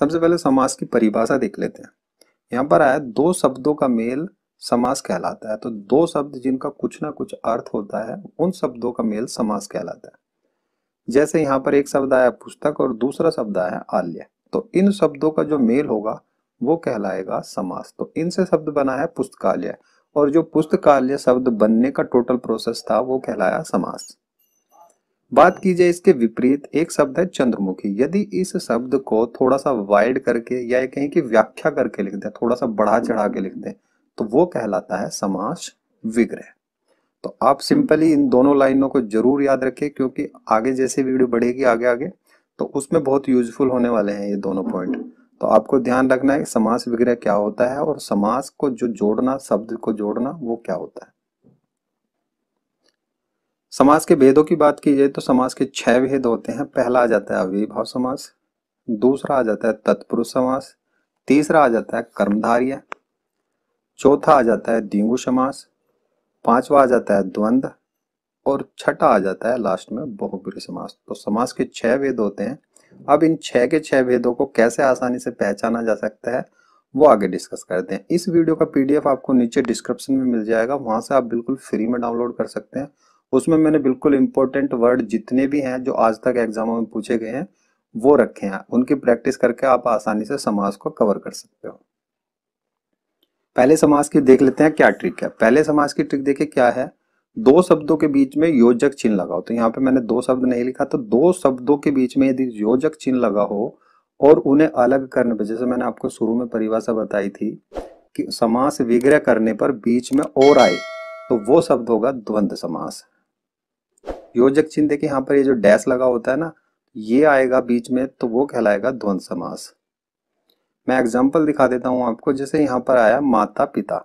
सबसे पहले समास की परिभाषा देख लेते हैं यहाँ पर आया दो शब्दों का मेल समास कहलाता है तो दो शब्द जिनका कुछ ना कुछ अर्थ होता है उन शब्दों का मेल समास कहलाता है जैसे यहाँ पर एक शब्द आया पुस्तक और दूसरा शब्द आया आल्य तो इन शब्दों का जो मेल होगा वो कहलाएगा समास तो इनसे शब्द बना है पुस्तकालय और जो पुस्तकालय शब्द बनने का टोटल प्रोसेस था वो कहलाया समास बात की जाए इसके विपरीत एक शब्द है चंद्रमुखी यदि इस शब्द को थोड़ा सा वाइड करके या कहीं की व्याख्या करके लिख दें थोड़ा सा बढ़ा चढ़ा के लिख दें तो वो कहलाता है समास विग्रह तो आप सिंपली इन दोनों लाइनों को जरूर याद रखें क्योंकि आगे जैसे वीडियो बढ़ेगी आगे आगे तो उसमें बहुत यूजफुल होने वाले हैं ये दोनों पॉइंट तो आपको ध्यान रखना है समास विग्रह क्या होता है और समास को जो जोड़ना शब्द को जोड़ना वो क्या होता है समाज के भेदों की बात की जाए तो समाज के छह भेद होते हैं पहला आ जाता है अविभाव समास दूसरा आ जाता है तत्पुरुष समास तीसरा आ जाता है कर्मधार्य चौथा आ जाता है दिंगु समास पांचवा आ जाता है द्वंद्व और छठा आ जाता है लास्ट में बहुपुरी समास तो समास के छह भेद होते हैं अब इन छह के छह भेदों को कैसे आसानी से पहचाना जा सकता है वो आगे डिस्कस करते हैं इस वीडियो का पीडीएफ आपको नीचे डिस्क्रिप्शन में मिल जाएगा वहां से आप बिल्कुल फ्री में डाउनलोड कर सकते हैं उसमें मैंने बिल्कुल इंपॉर्टेंट वर्ड जितने भी हैं जो आज तक एग्जामों में पूछे गए हैं वो रखे हैं उनकी प्रैक्टिस करके आप आसानी से समाज को कवर कर सकते हो पहले समाज की देख लेते हैं क्या ट्रिक है पहले समाज की ट्रिक देखिए क्या है दो शब्दों के बीच में योजक चिन्ह लगाओ तो यहाँ पे मैंने दो शब्द नहीं लिखा तो दो शब्दों के बीच में यदि योजक चिन्ह लगा हो और उन्हें अलग करने पर जैसे मैंने आपको शुरू में परिभाषा बताई थी कि समास विग्रह करने पर बीच में और आए तो वो शब्द होगा द्वंद्व समास योजक चिन्ह देखिए यहाँ पर ये जो डैश लगा होता है ना ये आएगा बीच में तो वो कहलाएगा द्वंद समास मैं एग्जाम्पल दिखा देता हूँ आपको जैसे यहाँ पर आया माता पिता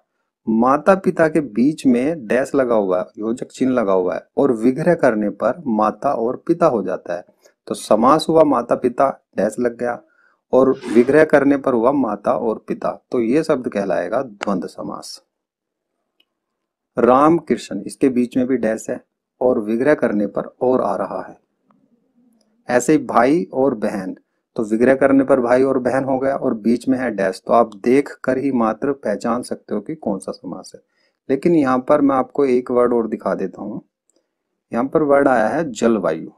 माता पिता के बीच में डैश लगा हुआ है योजक चिन्ह लगा हुआ है और विग्रह करने पर माता और पिता हो जाता है तो समास हुआ माता पिता डैश लग गया और विग्रह करने पर हुआ माता और पिता तो ये शब्द कहलाएगा द्वंद समास राम कृष्ण इसके बीच में भी डैश है और विग्रह करने पर और आ रहा है ऐसे भाई और बहन तो विग्रह करने पर भाई और बहन हो गया और बीच में है डैश तो आप देख कर ही मात्र पहचान सकते हो कि कौन सा समास है लेकिन यहाँ पर मैं आपको एक वर्ड और दिखा देता हूं यहाँ पर वर्ड आया है जलवायु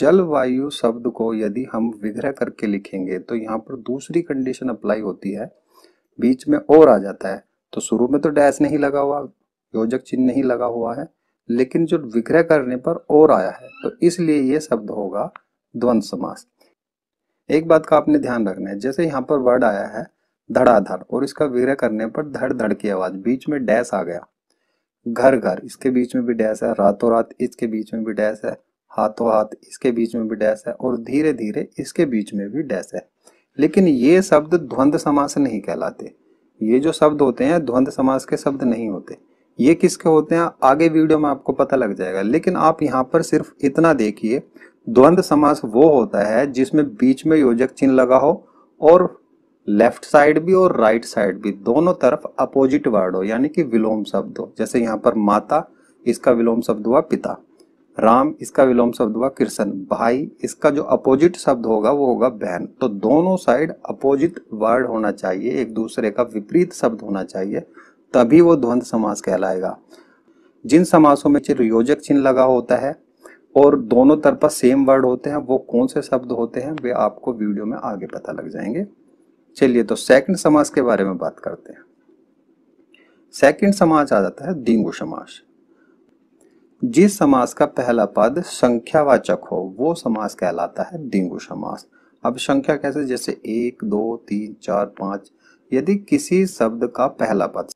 जलवायु शब्द को यदि हम विग्रह करके लिखेंगे तो यहाँ पर दूसरी कंडीशन अप्लाई होती है बीच में और आ जाता है तो शुरू में तो डैश नहीं लगा हुआ योजक चिन्ह नहीं लगा हुआ है लेकिन जो विग्रह करने पर और आया है तो इसलिए ये शब्द होगा द्वंद समास एक बात का आपने ध्यान रखना है जैसे यहाँ पर वर्ड आया है धड़ाधड़ और इसका विग्रह करने पर धड़ धड़ की आवाज बीच में डैश आ गया घर घर इसके बीच में भी डैश है रातों रात इसके बीच में भी डैश है हाथों हाथ इसके बीच में भी डैश है और धीरे धीरे इसके बीच में भी डैश है लेकिन ये शब्द द्वंद समास नहीं कहलाते ये जो शब्द होते हैं द्वंद समास के शब्द नहीं होते ये किसके होते हैं आगे वीडियो में आपको पता लग जाएगा लेकिन आप यहाँ पर सिर्फ इतना देखिए द्वंद समास वो होता है जिसमें बीच में योजक चिन्ह लगा हो और लेफ्ट साइड भी और राइट साइड भी दोनों तरफ अपोजिट वर्ड हो यानी कि विलोम शब्द हो जैसे यहाँ पर माता इसका विलोम शब्द हुआ पिता राम इसका विलोम शब्द हुआ कृष्ण भाई इसका जो अपोजिट शब्द होगा वो होगा बहन तो दोनों साइड अपोजिट वर्ड होना चाहिए एक दूसरे का विपरीत शब्द होना चाहिए तभी वो द्वंद समास कहलाएगा जिन समासों में योजक चिन्ह लगा होता है और दोनों तरफ सेम वर्ड होते हैं वो कौन से शब्द होते हैं वे आपको वीडियो में आगे पता लग जाएंगे चलिए तो सेकंड समास के बारे में बात करते हैं सेकंड समास आ जाता है दिंगु समास जिस समास का पहला पद संख्यावाचक हो वो समास कहलाता है डिंगु समास अब संख्या कैसे जैसे एक दो तीन चार पांच यदि किसी शब्द का पहला पद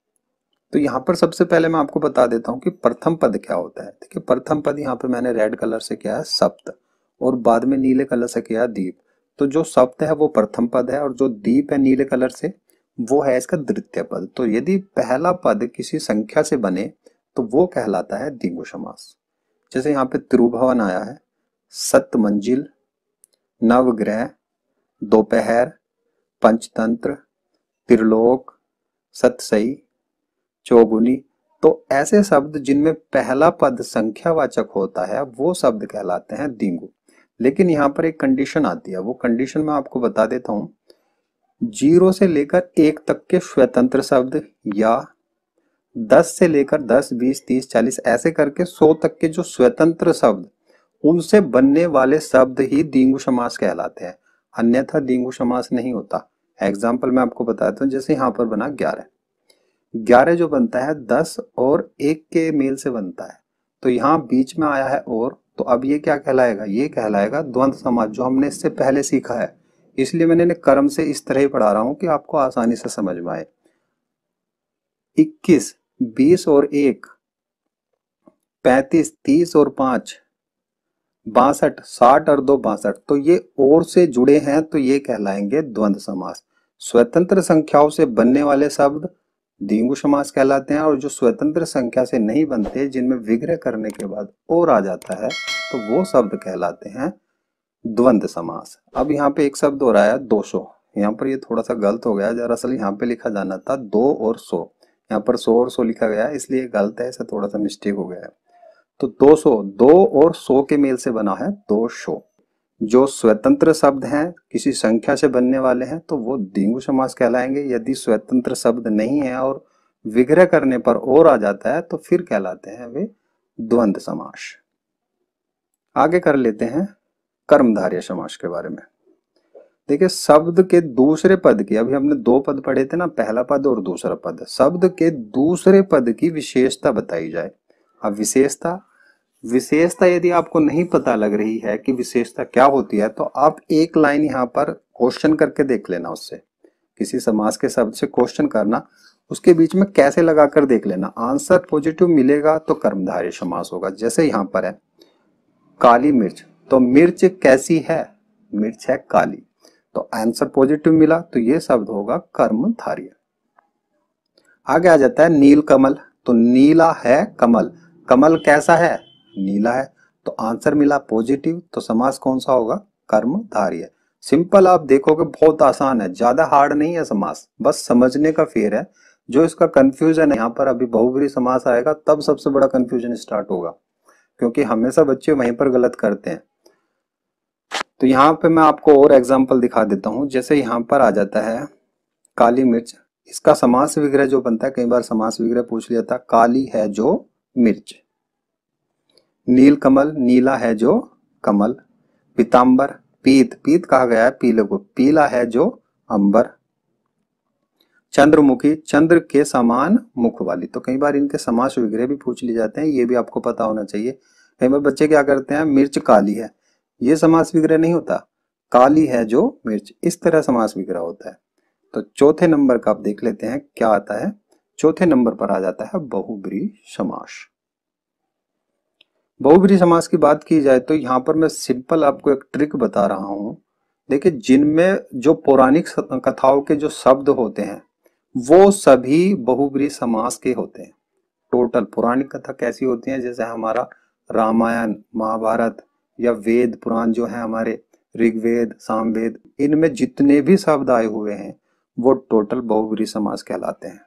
तो यहाँ पर सबसे पहले मैं आपको बता देता हूँ कि प्रथम पद क्या होता है देखिए प्रथम पद यहाँ पे मैंने रेड कलर से किया है सप्त और बाद में नीले कलर से किया दीप तो जो सप्त है वो प्रथम पद है और जो दीप है नीले कलर से वो है इसका द्वितीय पद तो यदि पहला पद किसी संख्या से बने तो वो कहलाता है दिंगु समास जैसे यहाँ पे त्रुभवन आया है सत मंजिल नवग्रह दोपहर पंचतंत्र त्रिलोक सतसई चौगुनी तो ऐसे शब्द जिनमें पहला पद संख्यावाचक होता है वो शब्द कहलाते हैं दिंगु लेकिन यहाँ पर एक कंडीशन आती है वो कंडीशन मैं आपको बता देता हूँ जीरो से लेकर एक तक के स्वतंत्र शब्द या दस से लेकर दस बीस तीस चालीस ऐसे करके सौ तक के जो स्वतंत्र शब्द उनसे बनने वाले शब्द ही दिंगु समास कहलाते हैं अन्यथा दिंगु समास नहीं होता एग्जाम्पल मैं आपको बताता हूँ जैसे यहाँ पर बना ग्यारह ग्यारह जो बनता है दस और एक के मेल से बनता है तो यहाँ बीच में आया है और तो अब ये क्या कहलाएगा ये कहलाएगा द्वंद समाज जो हमने इससे पहले सीखा है इसलिए मैंने कर्म से इस तरह ही पढ़ा रहा हूं कि आपको आसानी से समझ में आए इक्कीस बीस और एक पैंतीस तीस और पांच बासठ साठ और दो बासठ तो ये और से जुड़े हैं तो ये कहलाएंगे द्वंद समास स्वतंत्र संख्याओं से बनने वाले शब्द दींगु समास कहलाते हैं और जो स्वतंत्र संख्या से नहीं बनते जिनमें विग्रह करने के बाद और आ जाता है तो वो शब्द कहलाते हैं द्वंद समास अब यहाँ पे एक शब्द हो रहा है दो सो यहाँ पर ये थोड़ा सा गलत हो गया दरअसल यहाँ पे लिखा जाना था दो और सो यहाँ पर सो और सो लिखा गया इसलिए गलत है इसे थोड़ा सा मिस्टेक हो गया है तो दो सो दो और सो के मेल से बना है दो शो जो स्वतंत्र शब्द हैं किसी संख्या से बनने वाले हैं तो वो डेंगू समास कहलाएंगे यदि स्वतंत्र शब्द नहीं है और विग्रह करने पर और आ जाता है तो फिर कहलाते हैं वे द्वंद समास आगे कर लेते हैं कर्मधार्य समास के बारे में देखिए शब्द के दूसरे पद की अभी हमने दो पद पढ़े थे ना पहला पद और दूसरा पद शब्द के दूसरे पद की विशेषता बताई जाए अब विशेषता विशेषता यदि आपको नहीं पता लग रही है कि विशेषता क्या होती है तो आप एक लाइन यहाँ पर क्वेश्चन करके देख लेना उससे किसी समास के शब्द से क्वेश्चन करना उसके बीच में कैसे लगाकर देख लेना आंसर पॉजिटिव मिलेगा तो कर्मधारय समास होगा जैसे यहाँ पर है काली मिर्च तो मिर्च कैसी है मिर्च है काली तो आंसर पॉजिटिव मिला तो ये शब्द होगा धार्य आगे आ जाता है नील कमल तो नीला है कमल कमल कैसा है लीला है तो आंसर मिला पॉजिटिव तो समास कौन सा होगा कर्मधारी है सिंपल आप देखोगे बहुत आसान है ज्यादा हार्ड नहीं है समास बस समझने का फेर है जो इसका कंफ्यूजन है यहाँ पर अभी बहुबरी समास आएगा तब सबसे बड़ा कंफ्यूजन स्टार्ट होगा क्योंकि हमेशा बच्चे वहीं पर गलत करते हैं तो यहाँ पे मैं आपको और एग्जाम्पल दिखा देता हूँ जैसे यहाँ पर आ जाता है काली मिर्च इसका समास विग्रह जो बनता है कई बार समास विग्रह पूछ लिया था काली है जो मिर्च नील कमल नीला है जो कमल पीताम्बर पीत पीत कहा गया है पीले को पीला है जो अंबर चंद्रमुखी चंद्र के समान मुख वाली तो कई बार इनके समास विग्रह भी पूछ लिए जाते हैं ये भी आपको पता होना चाहिए कई बार बच्चे क्या करते हैं मिर्च काली है ये समास विग्रह नहीं होता काली है जो मिर्च इस तरह समास विग्रह होता है तो चौथे नंबर का आप देख लेते हैं क्या आता है चौथे नंबर पर आ जाता है बहुब्री समास बहुबरी समास की बात की जाए तो यहाँ पर मैं सिंपल आपको एक ट्रिक बता रहा हूँ देखिए जिनमें जो पौराणिक कथाओं के जो शब्द होते हैं वो सभी बहुब्री समास के होते हैं टोटल पौराणिक कथा कैसी होती है जैसे हमारा रामायण महाभारत या वेद पुराण जो है हमारे ऋग्वेद सामवेद इनमें जितने भी शब्द आए हुए हैं वो टोटल बहुब्री समास कहलाते हैं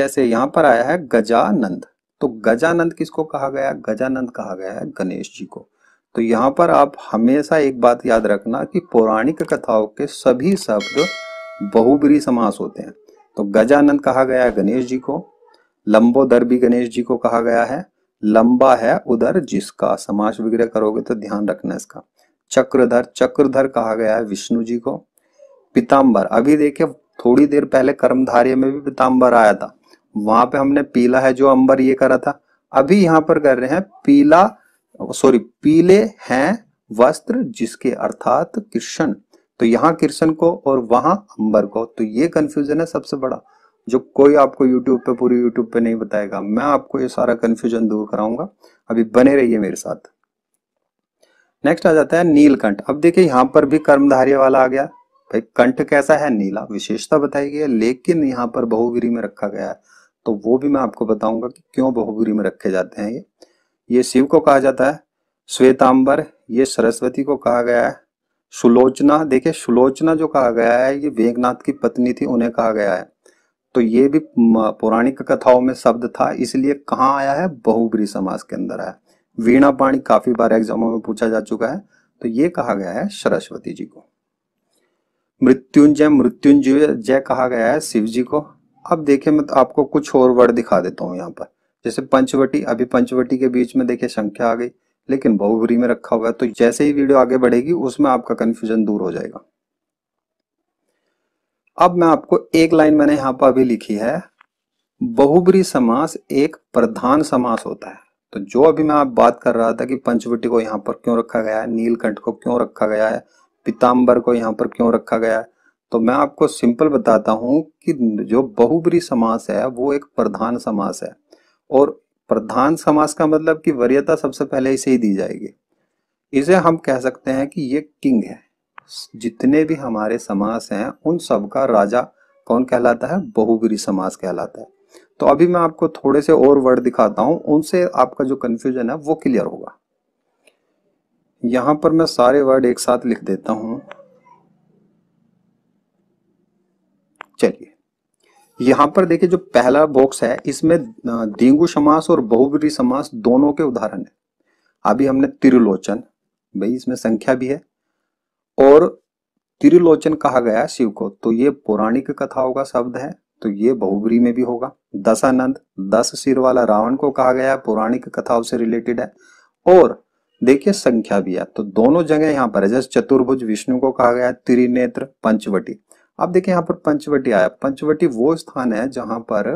जैसे यहाँ पर आया है गजानंद तो गजानंद किसको कहा गया गजानंद कहा गया है गणेश जी को तो यहाँ पर आप हमेशा एक बात याद रखना कि पौराणिक कथाओं के सभी शब्द बहुबरी समास होते हैं तो गजानंद कहा गया है गणेश जी को लंबोदर भी गणेश जी को कहा गया है लंबा है उधर जिसका समास विग्रह करोगे तो ध्यान रखना इसका चक्रधर चक्रधर कहा गया है विष्णु जी को पिताम्बर अभी देखिए थोड़ी देर पहले कर्मधार्य में भी पिताम्बर आया था वहां पे हमने पीला है जो अंबर ये करा था अभी यहां पर कर रहे हैं पीला सॉरी पीले हैं वस्त्र जिसके अर्थात कृष्ण तो यहाँ कृष्ण को और वहां अंबर को तो ये कंफ्यूजन है सबसे बड़ा जो कोई आपको यूट्यूब पे पूरी यूट्यूब पे नहीं बताएगा मैं आपको ये सारा कंफ्यूजन दूर कराऊंगा अभी बने रहिए मेरे साथ नेक्स्ट आ जाता है नीलकंठ अब देखिए यहाँ पर भी कर्मधार्य वाला आ गया भाई कंठ कैसा है नीला विशेषता बताई गई है लेकिन यहाँ पर बहुगिरी में रखा गया है तो वो भी मैं आपको बताऊंगा कि क्यों बहुबुरी में रखे जाते हैं ये ये शिव को कहा जाता है श्वेतांबर ये सरस्वती को कहा गया है सुलोचना देखिए सुलोचना जो कहा गया है ये वेगनाथ की पत्नी थी उन्हें कहा गया है तो ये भी पौराणिक कथाओं में शब्द था इसलिए कहाँ आया है बहुबरी समाज के अंदर आया वीणा पाणी काफी बार एग्जामों में पूछा जा चुका है तो ये कहा गया है सरस्वती जी को मृत्युंजय मृत्युंजय जय कहा गया है शिव जी को अब देखिए मैं तो आपको कुछ और वर्ड दिखा देता हूँ यहाँ पर जैसे पंचवटी अभी पंचवटी के बीच में देखिए संख्या आ गई लेकिन बहुबरी में रखा हुआ है तो जैसे ही वीडियो आगे बढ़ेगी उसमें आपका कंफ्यूजन दूर हो जाएगा अब मैं आपको एक लाइन मैंने यहाँ पर अभी लिखी है बहुबरी समास एक प्रधान समास होता है तो जो अभी मैं आप बात कर रहा था कि पंचवटी को यहाँ पर क्यों रखा गया है नीलकंठ को क्यों रखा गया है पीताम्बर को यहाँ पर क्यों रखा गया है तो मैं आपको सिंपल बताता हूं कि जो बहुबरी समास है वो एक प्रधान समास है और प्रधान समास का मतलब कि वरीयता सबसे पहले इसे ही दी जाएगी इसे हम कह सकते हैं कि ये किंग है जितने भी हमारे समास हैं उन सब का राजा कौन कहलाता है बहुबरी समास कहलाता है तो अभी मैं आपको थोड़े से और वर्ड दिखाता हूं उनसे आपका जो कंफ्यूजन है वो क्लियर होगा यहां पर मैं सारे वर्ड एक साथ लिख देता हूं चलिए यहां पर देखिए जो पहला बॉक्स है इसमें डेंगू समास और बहुबरी समास दोनों के उदाहरण है अभी हमने तिरुलोचन भाई इसमें संख्या भी है और तिरुलोचन कहा गया शिव को तो ये पौराणिक कथाओं का शब्द है तो ये बहुबरी में भी होगा दशानंद दस सिर वाला रावण को कहा गया पौराणिक कथाओं से रिलेटेड है और देखिए संख्या भी है तो दोनों जगह यहाँ पर है जैसे चतुर्भुज विष्णु को कहा गया त्रिनेत्र पंचवटी अब देखें यहाँ पर पंचवटी आया पंचवटी वो स्थान है जहां पर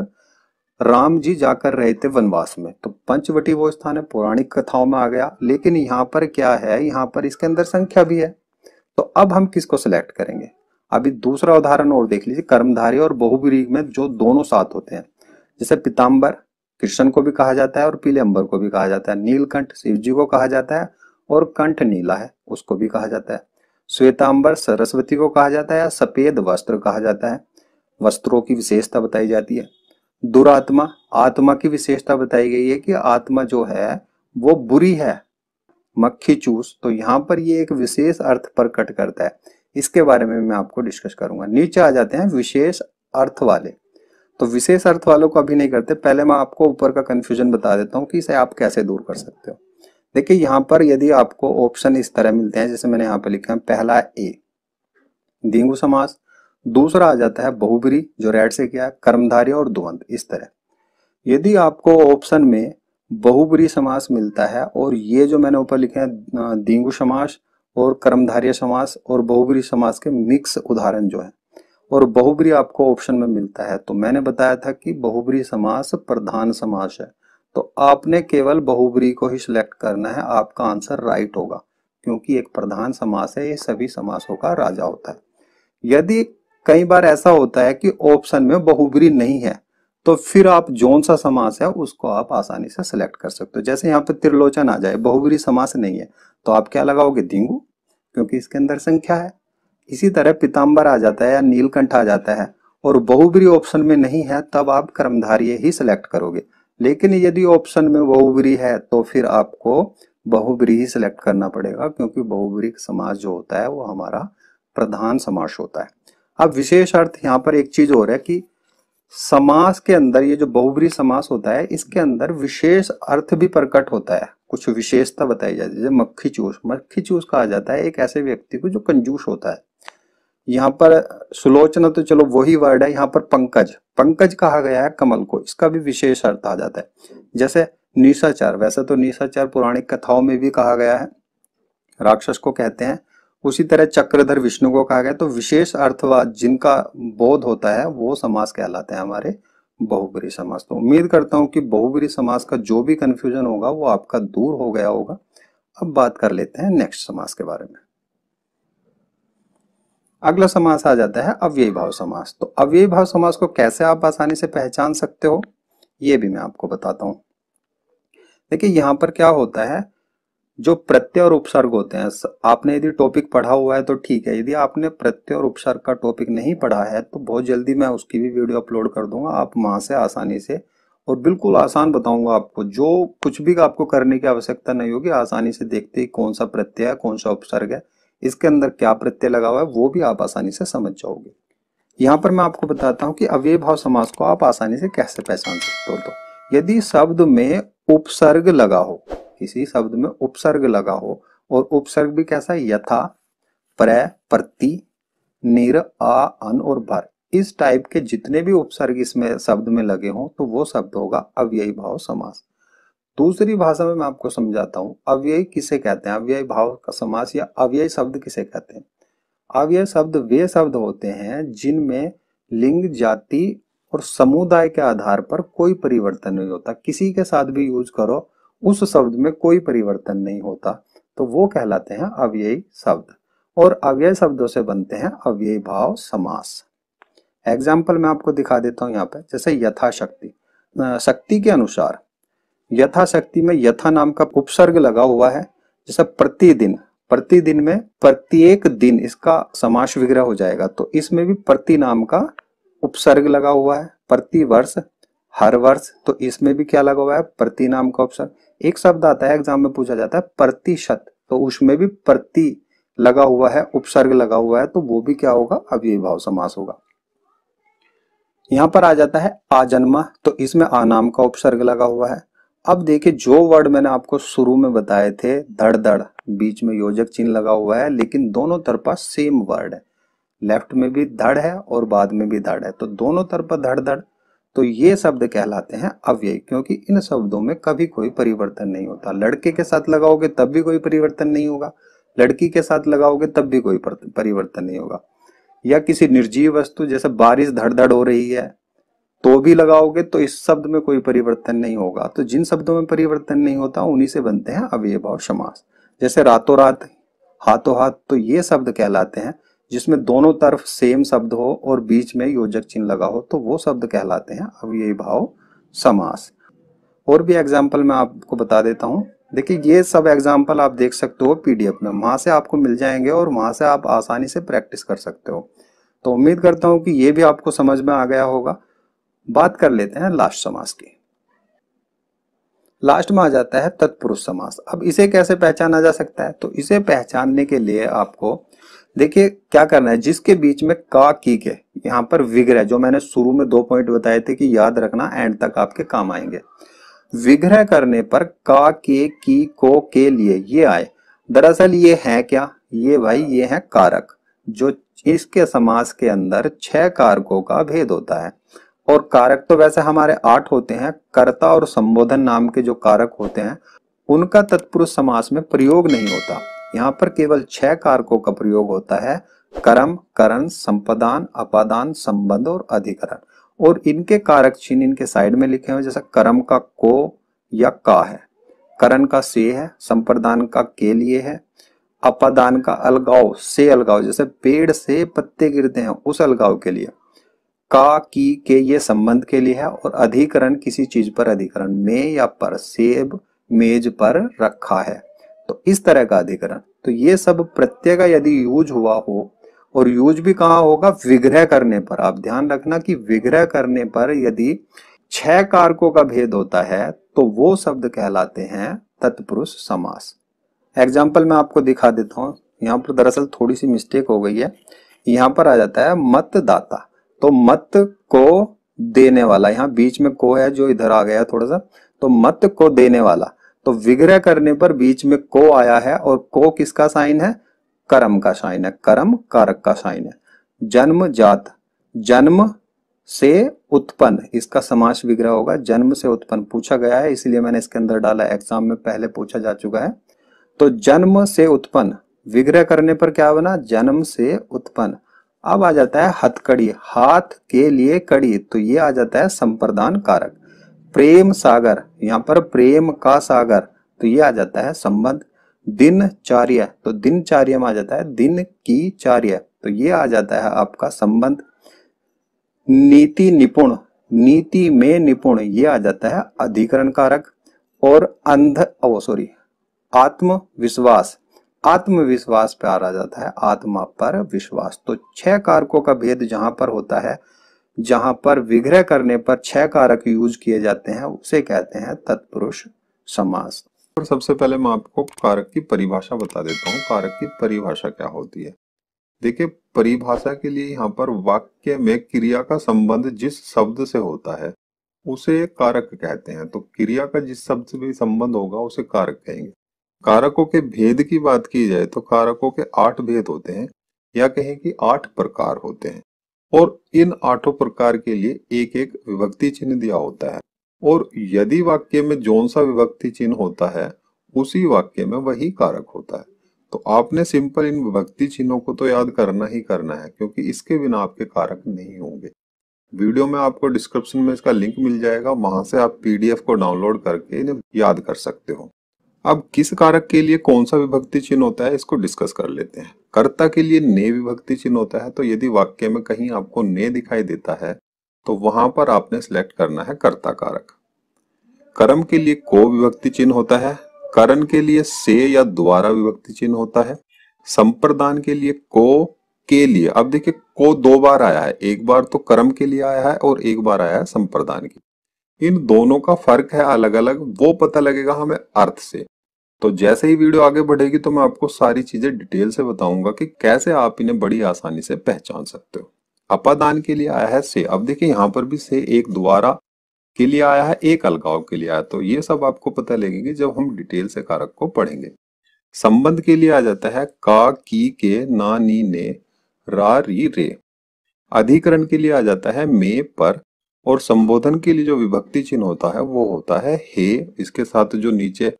राम जी जाकर रहे थे वनवास में तो पंचवटी वो स्थान है पौराणिक कथाओं में आ गया लेकिन यहाँ पर क्या है यहाँ पर इसके अंदर संख्या भी है तो अब हम किसको सिलेक्ट करेंगे अभी दूसरा उदाहरण और देख लीजिए कर्मधारी और बहुबरी में जो दोनों साथ होते हैं जैसे पिताम्बर कृष्ण को भी कहा जाता है और पीले अंबर को भी कहा जाता है नीलकंठ शिव जी को कहा जाता है और कंठ नीला है उसको भी कहा जाता है श्वेतांबर सरस्वती को कहा जाता है या सफेद वस्त्र कहा जाता है वस्त्रों की विशेषता बताई जाती है दुरात्मा आत्मा की विशेषता बताई गई है कि आत्मा जो है वो बुरी है मक्खी चूस तो यहाँ पर ये एक विशेष अर्थ प्रकट करता है इसके बारे में मैं आपको डिस्कस करूंगा नीचे आ जाते हैं विशेष अर्थ वाले तो विशेष अर्थ वालों को अभी नहीं करते पहले मैं आपको ऊपर का कंफ्यूजन बता देता हूँ कि इसे आप कैसे दूर कर सकते हो देखिए यहाँ पर यदि आपको ऑप्शन इस तरह मिलते हैं जैसे मैंने यहाँ पर लिखा है पहला ए डेंगू समास दूसरा आ जाता है बहुबरी जो रेड से किया कर्मधारी और द्वंद इस तरह यदि आपको ऑप्शन में बहुबरी समास मिलता है और ये जो मैंने ऊपर लिखे हैं डेंगू समास और कर्मधार्य समास और बहुबरी समास के मिक्स उदाहरण जो है और बहुबरी आपको ऑप्शन में मिलता है तो मैंने बताया था कि बहुबरी समास प्रधान समास है तो आपने केवल बहुबरी को ही सिलेक्ट करना है आपका आंसर राइट होगा क्योंकि एक प्रधान समास है ये सभी समासों का राजा होता है यदि कई बार ऐसा होता है कि ऑप्शन में बहुबरी नहीं है तो फिर आप जोन सा समास है उसको आप आसानी से सिलेक्ट कर सकते हो जैसे यहाँ पे त्रिलोचन आ जाए बहुबरी समास नहीं है तो आप क्या लगाओगे दिंगू क्योंकि इसके अंदर संख्या है इसी तरह पिताम्बर आ जाता है या नीलकंठ आ जाता है और बहुबरी ऑप्शन में नहीं है तब आप कर्मधारी ही सिलेक्ट करोगे लेकिन यदि ऑप्शन में बहुब्री है तो फिर आपको बहुब्री ही सिलेक्ट करना पड़ेगा क्योंकि बहुब्री समाज जो होता है वो हमारा प्रधान समास होता है अब विशेष अर्थ यहाँ पर एक चीज और है कि समास के अंदर ये जो बहुब्री समास होता है इसके अंदर विशेष अर्थ भी प्रकट होता है कुछ विशेषता बताई जाती है जैसे मक्खी चूस मक्खी चूस कहा जाता है एक ऐसे व्यक्ति को जो कंजूस होता है यहाँ पर सुलोचना तो चलो वही वर्ड है यहाँ पर पंकज पंकज कहा गया है कमल को इसका भी विशेष अर्थ आ जाता है जैसे निशाचार वैसे तो निशाचार पौराणिक कथाओं में भी कहा गया है राक्षस को कहते हैं उसी तरह चक्रधर विष्णु को कहा गया तो विशेष अर्थवाद जिनका बोध होता है वो समास कहलाते हैं हमारे बहुबरी समास तो उम्मीद करता हूं कि बहुबरी समास का जो भी कंफ्यूजन होगा वो आपका दूर हो गया होगा अब बात कर लेते हैं नेक्स्ट समास के बारे में अगला समास आ जाता है अव्यय भाव समास तो अव्यय भाव समास को कैसे आप आसानी से पहचान सकते हो ये भी मैं आपको बताता हूं देखिए यहां पर क्या होता है जो प्रत्यय और उपसर्ग होते हैं आपने यदि टॉपिक पढ़ा हुआ है तो ठीक है यदि आपने प्रत्यय और उपसर्ग का टॉपिक नहीं पढ़ा है तो बहुत जल्दी मैं उसकी भी वीडियो अपलोड कर दूंगा आप वहां से आसानी से और बिल्कुल आसान बताऊंगा आपको जो कुछ भी आपको करने की आवश्यकता नहीं होगी आसानी से देखते ही कौन सा प्रत्यय है कौन सा उपसर्ग है इसके अंदर क्या प्रत्यय लगा हुआ है वो भी आप आसानी से समझ जाओगे यहाँ पर मैं आपको बताता हूँ कि अव्यय भाव समास को आप आसानी से कैसे पहचान सकते हो तो यदि शब्द में उपसर्ग लगा हो किसी शब्द में उपसर्ग लगा हो और उपसर्ग भी कैसा है यथा प्र प्रति निर आ अन और भर इस टाइप के जितने भी उपसर्ग इसमें शब्द में लगे हों तो वो शब्द होगा अव्ययी भाव समास दूसरी भाषा में मैं आपको समझाता हूँ अव्यय किसे कहते हैं अव्यय भाव का समास या अव्यय शब्द किसे कहते हैं अव्यय शब्द वे शब्द होते हैं जिनमें लिंग जाति और समुदाय के आधार पर कोई परिवर्तन नहीं होता किसी के साथ भी यूज करो उस शब्द में कोई परिवर्तन नहीं होता तो वो कहलाते हैं अव्ययी शब्द और अव्यय शब्दों से बनते हैं अव्यय भाव समास एग्जाम्पल मैं आपको दिखा देता हूँ यहाँ पे जैसे यथाशक्ति शक्ति के अनुसार यथाशक्ति में यथा नाम का उपसर्ग लगा हुआ है जैसा प्रतिदिन प्रतिदिन में प्रत्येक दिन इसका समास विग्रह हो जाएगा तो इसमें भी प्रति नाम का उपसर्ग लगा हुआ है प्रति वर्ष हर वर्ष तो इसमें भी क्या लगा हुआ है प्रति नाम का उपसर्ग एक शब्द आता है एग्जाम में पूछा जाता है प्रतिशत तो उसमें भी प्रति लगा हुआ है उपसर्ग लगा हुआ है तो वो भी क्या होगा अव्यभाव समास होगा यहाँ पर आ जाता है आजन्मा तो इसमें आनाम का उपसर्ग लगा हुआ है अब देखिए जो वर्ड मैंने आपको शुरू में बताए थे धड़ धड़ बीच में योजक चिन्ह लगा हुआ है लेकिन दोनों तरफा सेम वर्ड है लेफ्ट में भी धड़ है और बाद में भी धड़ है तो दोनों तरफा धड़ धड़ तो ये शब्द कहलाते हैं अव्यय क्योंकि इन शब्दों में कभी कोई परिवर्तन नहीं होता लड़के के साथ लगाओगे तब भी कोई परिवर्तन नहीं होगा लड़की के साथ लगाओगे तब भी कोई परिवर्तन नहीं होगा या किसी निर्जीव वस्तु जैसे बारिश धड़ धड़ हो रही है तो भी लगाओगे तो इस शब्द में कोई परिवर्तन नहीं होगा तो जिन शब्दों में परिवर्तन नहीं होता उन्हीं से बनते हैं अवय भाव समास जैसे रातों रात हाथों हाथ तो ये शब्द कहलाते हैं जिसमें दोनों तरफ सेम शब्द हो और बीच में योजक चिन्ह लगा हो तो वो शब्द कहलाते हैं अवय भाव समास और भी एग्जाम्पल मैं आपको बता देता हूँ देखिए ये सब एग्जाम्पल आप देख सकते हो पीडीएफ में वहां से आपको मिल जाएंगे और वहां से आप आसानी से प्रैक्टिस कर सकते हो तो उम्मीद करता हूँ कि ये भी आपको समझ में आ गया होगा बात कर लेते हैं लास्ट समास की लास्ट में आ जाता है तत्पुरुष समास अब इसे कैसे पहचाना जा सकता है तो इसे पहचानने के लिए आपको देखिए क्या करना है जिसके बीच में का की के यहाँ पर विग्रह जो मैंने शुरू में दो पॉइंट बताए थे कि याद रखना एंड तक आपके काम आएंगे विग्रह करने पर का के की को के लिए ये आए दरअसल ये है क्या ये भाई ये है कारक जो इसके समास के अंदर छह कारकों का भेद होता है और कारक तो वैसे हमारे आठ होते हैं कर्ता और संबोधन नाम के जो कारक होते हैं उनका तत्पुरुष समास में प्रयोग नहीं होता यहाँ पर केवल छह कारकों का प्रयोग होता है कर्म करण संपदान अपादान संबंध और अधिकरण और इनके कारक चिन्ह इनके साइड में लिखे हुए जैसा कर्म का को या का है करण का से है संप्रदान का के लिए है अपादान का अलगाव से अलगाव जैसे पेड़ से पत्ते गिरते हैं उस अलगाव के लिए का की के ये संबंध के लिए है और अधिकरण किसी चीज पर अधिकरण में या पर सेब मेज पर रखा है तो इस तरह का अधिकरण तो ये सब प्रत्यय का यदि यूज हुआ हो और यूज भी कहा होगा विग्रह करने पर आप ध्यान रखना कि विग्रह करने पर यदि छह कारकों का भेद होता है तो वो शब्द कहलाते हैं तत्पुरुष समास एग्जाम्पल मैं आपको दिखा देता हूँ यहाँ पर दरअसल थोड़ी सी मिस्टेक हो गई है यहाँ पर आ जाता है मतदाता तो मत को देने वाला यहाँ बीच में को है जो इधर आ गया थोड़ा सा तो मत को देने वाला तो विग्रह करने पर बीच में को आया है और को किसका साइन है कर्म का साइन है कर्म कारक का साइन है जन्म जात जन्म से उत्पन्न इसका समास विग्रह होगा जन्म से उत्पन्न पूछा गया है इसलिए मैंने इसके अंदर डाला एग्जाम में पहले पूछा जा चुका है तो जन्म से उत्पन्न विग्रह करने पर क्या बना जन्म से उत्पन्न अब आ जाता है हथकड़ी हाथ के लिए कड़ी तो ये आ जाता है संप्रदान कारक प्रेम सागर यहाँ पर प्रेम का सागर तो ये आ जाता है संबंध दिनचार्य तो दिनचार्य में आ जाता है दिन की चार्य तो ये आ जाता है आपका संबंध नीति निपुण नीति में निपुण ये आ जाता है अधिकरण कारक और अंध ओ सॉरी आत्मविश्वास आत्मविश्वास पे आ जाता है आत्मा पर विश्वास तो छह कारकों का भेद जहां पर होता है जहां पर विग्रह करने पर छह कारक यूज किए जाते हैं उसे कहते हैं तत्पुरुष समास और सबसे पहले मैं आपको कारक की परिभाषा बता देता हूँ कारक की परिभाषा क्या होती है देखिए परिभाषा के लिए यहाँ पर वाक्य में क्रिया का संबंध जिस शब्द से होता है उसे कारक कहते हैं तो क्रिया का जिस शब्द से भी संबंध होगा उसे कारक कहेंगे कारकों के भेद की बात की जाए तो कारकों के आठ भेद होते हैं या कहें कि आठ प्रकार होते हैं और इन आठों प्रकार के लिए एक एक विभक्ति चिन्ह दिया होता है और यदि वाक्य में जोन सा विभक्ति चिन्ह होता है उसी वाक्य में वही कारक होता है तो आपने सिंपल इन विभक्ति चिन्हों को तो याद करना ही करना है क्योंकि इसके बिना आपके कारक नहीं होंगे वीडियो में आपको डिस्क्रिप्शन में इसका लिंक मिल जाएगा वहां से आप पीडीएफ को डाउनलोड करके इन्हें याद कर सकते हो अब किस कारक के लिए कौन सा विभक्ति चिन्ह होता है इसको डिस्कस कर लेते हैं कर्ता के लिए ने विभक्ति चिन्ह होता है तो यदि वाक्य में कहीं आपको ने दिखाई देता है तो वहां पर आपने सिलेक्ट करना है कर्ता कारक कर्म के लिए को विभक्ति चिन्ह होता है करण के लिए से या द्वारा विभक्ति चिन्ह होता है संप्रदान के लिए को के लिए अब देखिए को दो बार आया है एक बार तो कर्म के लिए आया है और एक बार आया है संप्रदान के इन दोनों का फर्क है अलग अलग वो पता लगेगा हमें अर्थ से तो जैसे ही वीडियो आगे बढ़ेगी तो मैं आपको सारी चीजें डिटेल से बताऊंगा कि कैसे आप इन्हें बड़ी आसानी से पहचान सकते हो अपादान के लिए आया है से अब देखिए यहाँ पर भी से एक द्वारा के लिए आया है एक अलगाव के लिए आया तो ये सब आपको पता लगेगी जब हम डिटेल से कारक को पढ़ेंगे संबंध के लिए आ जाता है का की के ना नी ने रा री रे अधिकरण के लिए आ जाता है मे पर और संबोधन के लिए जो विभक्ति चिन्ह होता है वो होता है हे इसके साथ जो नीचे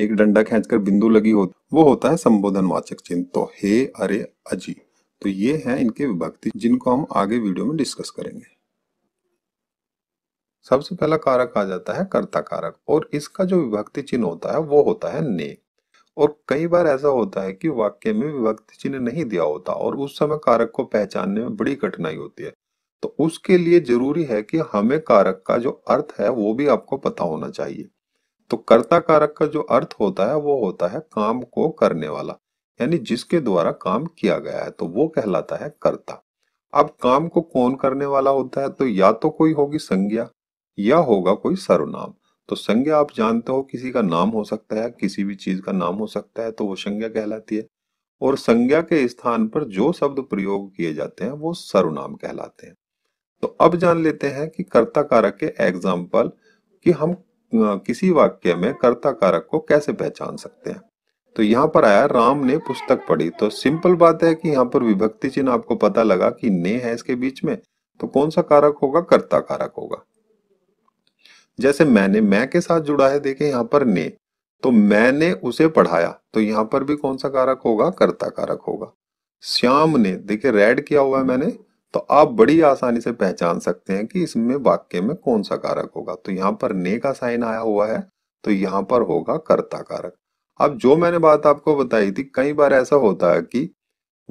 एक डंडा खींचकर बिंदु लगी हो वो होता है संबोधनवाचक चिन्ह तो हे अरे अजी तो ये है इनके विभक्ति जिनको हम आगे वीडियो में डिस्कस करेंगे सबसे पहला कारक आ जाता है कर्ता कारक और इसका जो विभक्ति चिन्ह होता है वो होता है ने और कई बार ऐसा होता है कि वाक्य में विभक्ति चिन्ह नहीं दिया होता और उस समय कारक को पहचानने में बड़ी कठिनाई होती है तो उसके लिए जरूरी है कि हमें कारक का जो अर्थ है वो भी आपको पता होना चाहिए तो कर्ता कारक का जो अर्थ होता है वो होता है काम को करने वाला यानी जिसके द्वारा काम किया गया है तो वो कहलाता है कर्ता अब काम को कौन करने वाला होता है तो या तो कोई होगी संज्ञा या होगा कोई सर्वनाम तो संज्ञा आप जानते हो किसी का नाम हो सकता है किसी भी चीज का नाम हो सकता है तो वो संज्ञा कहलाती है और संज्ञा के स्थान पर जो शब्द प्रयोग किए जाते हैं वो सर्वनाम कहलाते हैं तो अब जान लेते हैं कि कर्ता कारक के एग्जाम्पल कि हम किसी वाक्य में कर्ता कारक को कैसे पहचान सकते हैं तो यहाँ पर आया राम ने पुस्तक पढ़ी तो सिंपल बात है कि यहाँ पर विभक्ति चिन्ह आपको पता लगा कि ने है इसके बीच में तो कौन सा कारक होगा कर्ता कारक होगा जैसे मैंने मैं के साथ जुड़ा है देखे यहाँ पर ने तो मैंने उसे पढ़ाया तो यहाँ पर भी कौन सा कारक होगा कर्ता कारक होगा श्याम ने देखे रेड किया हुआ है मैंने तो आप बड़ी आसानी से पहचान सकते हैं कि इसमें वाक्य में कौन सा कारक होगा तो यहाँ पर ने का साइन आया हुआ है तो यहाँ पर होगा कर्ता कारक अब जो मैंने बात आपको बताई थी कई बार ऐसा होता है कि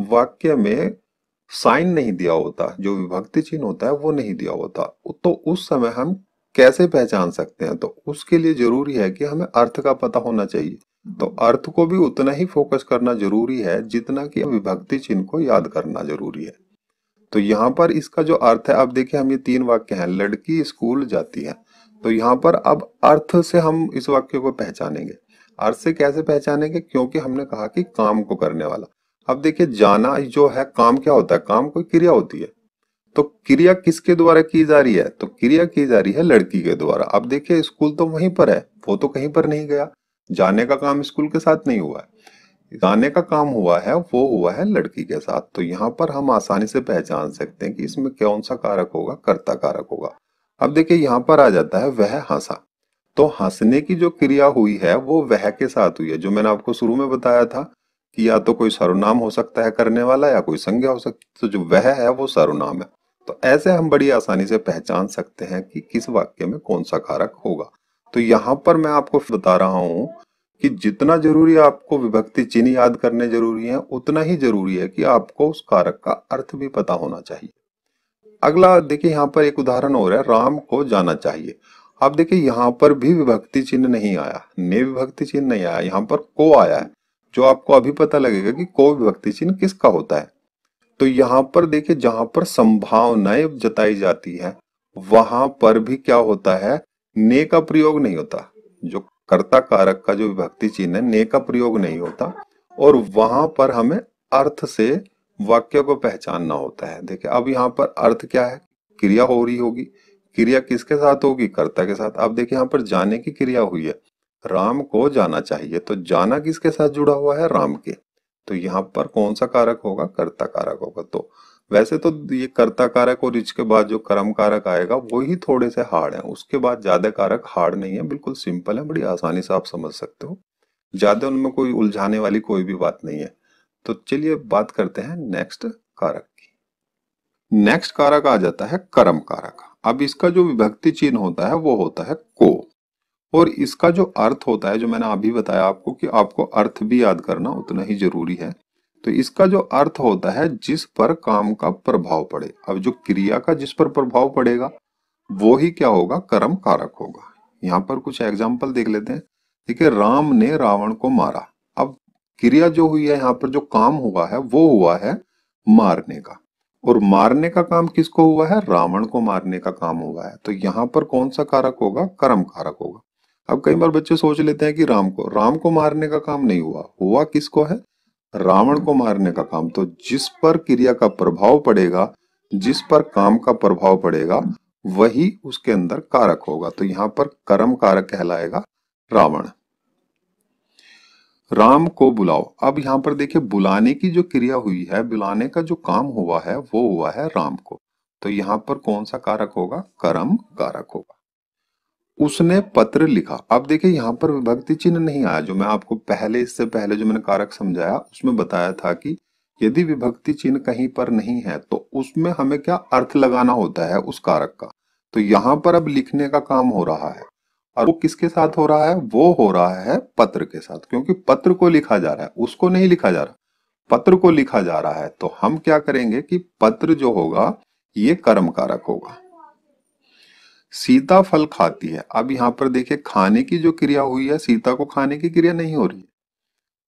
वाक्य में साइन नहीं दिया होता जो विभक्ति चिन्ह होता है वो नहीं दिया होता तो उस समय हम कैसे पहचान सकते हैं तो उसके लिए जरूरी है कि हमें अर्थ का पता होना चाहिए तो अर्थ को भी उतना ही फोकस करना जरूरी है जितना कि विभक्ति चिन्ह को याद करना जरूरी है तो यहाँ पर इसका जो अर्थ है अब देखिए हम ये तीन वाक्य हैं लड़की स्कूल जाती है तो यहाँ पर अब अर्थ से हम इस वाक्य को पहचानेंगे अर्थ से कैसे पहचानेंगे क्योंकि हमने कहा कि काम को करने वाला अब देखिए जाना जो है काम क्या होता है काम कोई क्रिया होती है तो क्रिया किसके द्वारा की जा रही है तो क्रिया की जा रही है लड़की के द्वारा अब देखिए स्कूल तो वहीं पर है वो तो कहीं पर नहीं गया जाने का काम स्कूल के साथ नहीं हुआ है गाने का काम हुआ है वो हुआ है लड़की के साथ तो यहाँ पर हम आसानी से पहचान सकते हैं कि इसमें कौन सा कारक होगा कर्ता कारक होगा अब देखिए यहाँ पर आ जाता है वह हंसा तो हंसने की जो क्रिया हुई है वो वह के साथ हुई है जो मैंने आपको शुरू में बताया था कि या तो कोई सर्वनाम हो सकता है करने वाला या कोई संज्ञा हो सकती है तो जो वह है वो सर्वनाम है तो ऐसे हम बड़ी आसानी से पहचान सकते हैं कि किस वाक्य में कौन सा कारक होगा तो यहाँ पर मैं आपको बता रहा हूँ कि जितना जरूरी आपको विभक्ति चिन्ह याद करने जरूरी है उतना ही जरूरी है कि आपको उस कारक का अर्थ भी पता होना चाहिए अगला देखिए यहाँ पर एक उदाहरण हो रहा है राम को जाना चाहिए आप देखिए यहाँ पर भी विभक्ति चिन्ह नहीं आया ने विभक्ति चिन्ह नहीं आया यहाँ पर को आया है जो आपको अभी पता लगेगा कि को विभक्ति चिन्ह किसका होता है तो यहाँ पर देखिए जहां पर संभावनाएं जताई जाती है वहां पर भी क्या होता है ने का प्रयोग नहीं होता जो कर्ता कारक का जो विभक्ति चिन्ह है ने का प्रयोग नहीं होता और वहां पर हमें अर्थ से वाक्य को पहचानना होता है देखिए अब यहाँ पर अर्थ क्या है क्रिया हो रही होगी क्रिया किसके साथ होगी कर्ता के साथ अब देखिए यहाँ पर जाने की क्रिया हुई है राम को जाना चाहिए तो जाना किसके साथ जुड़ा हुआ है राम के तो यहाँ पर कौन सा कारक होगा कर्ता कारक होगा तो वैसे तो ये कर्ता कारक और रिच के बाद जो कर्म कारक आएगा वो ही थोड़े से हार्ड है उसके बाद ज्यादा कारक हार्ड नहीं है बिल्कुल सिंपल है बड़ी आसानी से आप समझ सकते हो ज्यादा उनमें कोई उलझाने वाली कोई भी बात नहीं है तो चलिए बात करते हैं नेक्स्ट कारक की नेक्स्ट कारक आ जाता है कर्म कारक अब इसका जो विभक्ति चिन्ह होता है वो होता है को और इसका जो अर्थ होता है जो मैंने अभी बताया आपको कि आपको अर्थ भी याद करना उतना ही जरूरी है तो इसका जो अर्थ होता है जिस पर काम का प्रभाव पड़े अब जो क्रिया का जिस पर प्रभाव पड़ेगा वो ही क्या होगा कर्म कारक होगा यहाँ पर कुछ एग्जाम्पल देख लेते हैं देखिए राम ने रावण को मारा अब क्रिया जो हुई है यहाँ पर जो काम हुआ है वो हुआ है मारने का और मारने का काम किसको हुआ है रावण को मारने का काम हुआ है तो यहाँ पर कौन सा कारक होगा कर्म कारक होगा अब कई बार बच्चे सोच लेते हैं कि राम को राम को मारने का काम नहीं हुआ हुआ किसको है रावण को मारने का काम तो जिस पर क्रिया का प्रभाव पड़ेगा जिस पर काम का प्रभाव पड़ेगा वही उसके अंदर कारक होगा तो यहां पर कर्म कारक कहलाएगा रावण राम को बुलाओ अब यहां पर देखिए बुलाने की जो क्रिया हुई है बुलाने का जो काम हुआ है वो हुआ है राम को तो यहां पर कौन सा कारक होगा कर्म कारक होगा उसने पत्र लिखा अब देखिए यहाँ पर विभक्ति चिन्ह नहीं आया जो मैं आपको पहले इससे पहले जो मैंने कारक समझाया उसमें बताया था कि यदि विभक्ति चिन्ह कहीं पर नहीं है तो उसमें हमें क्या अर्थ लगाना होता है उस कारक का तो यहां पर अब लिखने का काम हो रहा है और वो किसके साथ हो रहा है वो हो रहा है पत्र के साथ क्योंकि पत्र को लिखा जा रहा है उसको नहीं लिखा जा रहा पत्र को लिखा जा रहा है तो हम क्या करेंगे कि पत्र जो होगा ये कर्म कारक होगा सीता फल खाती है अब यहाँ पर देखिए खाने की जो क्रिया हुई है सीता को खाने की क्रिया नहीं हो रही है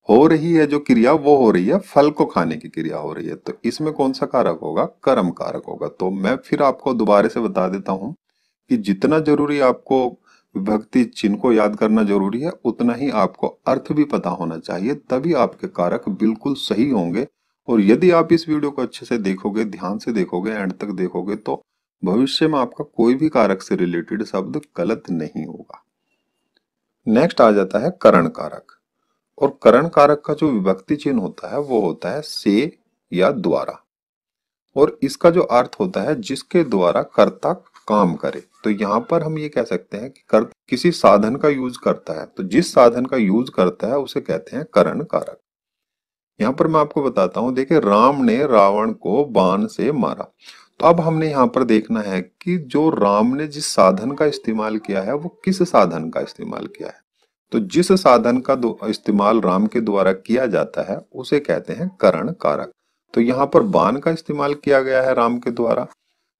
हो रही है जो क्रिया वो हो रही है फल को खाने की क्रिया हो रही है तो इसमें कौन सा कारक होगा कर्म कारक होगा तो मैं फिर आपको दोबारे से बता देता हूं कि जितना जरूरी आपको विभक्ति चिन्ह को याद करना जरूरी है उतना ही आपको अर्थ भी पता होना चाहिए तभी आपके कारक बिल्कुल सही होंगे और यदि आप इस वीडियो को अच्छे से देखोगे ध्यान से देखोगे एंड तक देखोगे तो भविष्य में आपका कोई भी कारक से रिलेटेड शब्द गलत नहीं होगा नेक्स्ट आ जाता है करण कारक और करण कारक का जो विभक्ति चिन्ह होता है वो होता है से या द्वारा और इसका जो अर्थ होता है जिसके द्वारा कर्ता काम करे तो यहां पर हम ये कह सकते हैं कि कर, किसी साधन का यूज करता है तो जिस साधन का यूज करता है उसे कहते हैं करण कारक यहां पर मैं आपको बताता हूं देखिये राम ने रावण को बाण से मारा तो अब हमने यहां पर देखना है कि जो राम ने जिस साधन का इस्तेमाल किया है वो किस साधन का इस्तेमाल किया है तो जिस साधन का इस्तेमाल राम के द्वारा किया जाता है उसे कहते हैं करण कारक तो यहां पर बाण का इस्तेमाल किया गया है राम के द्वारा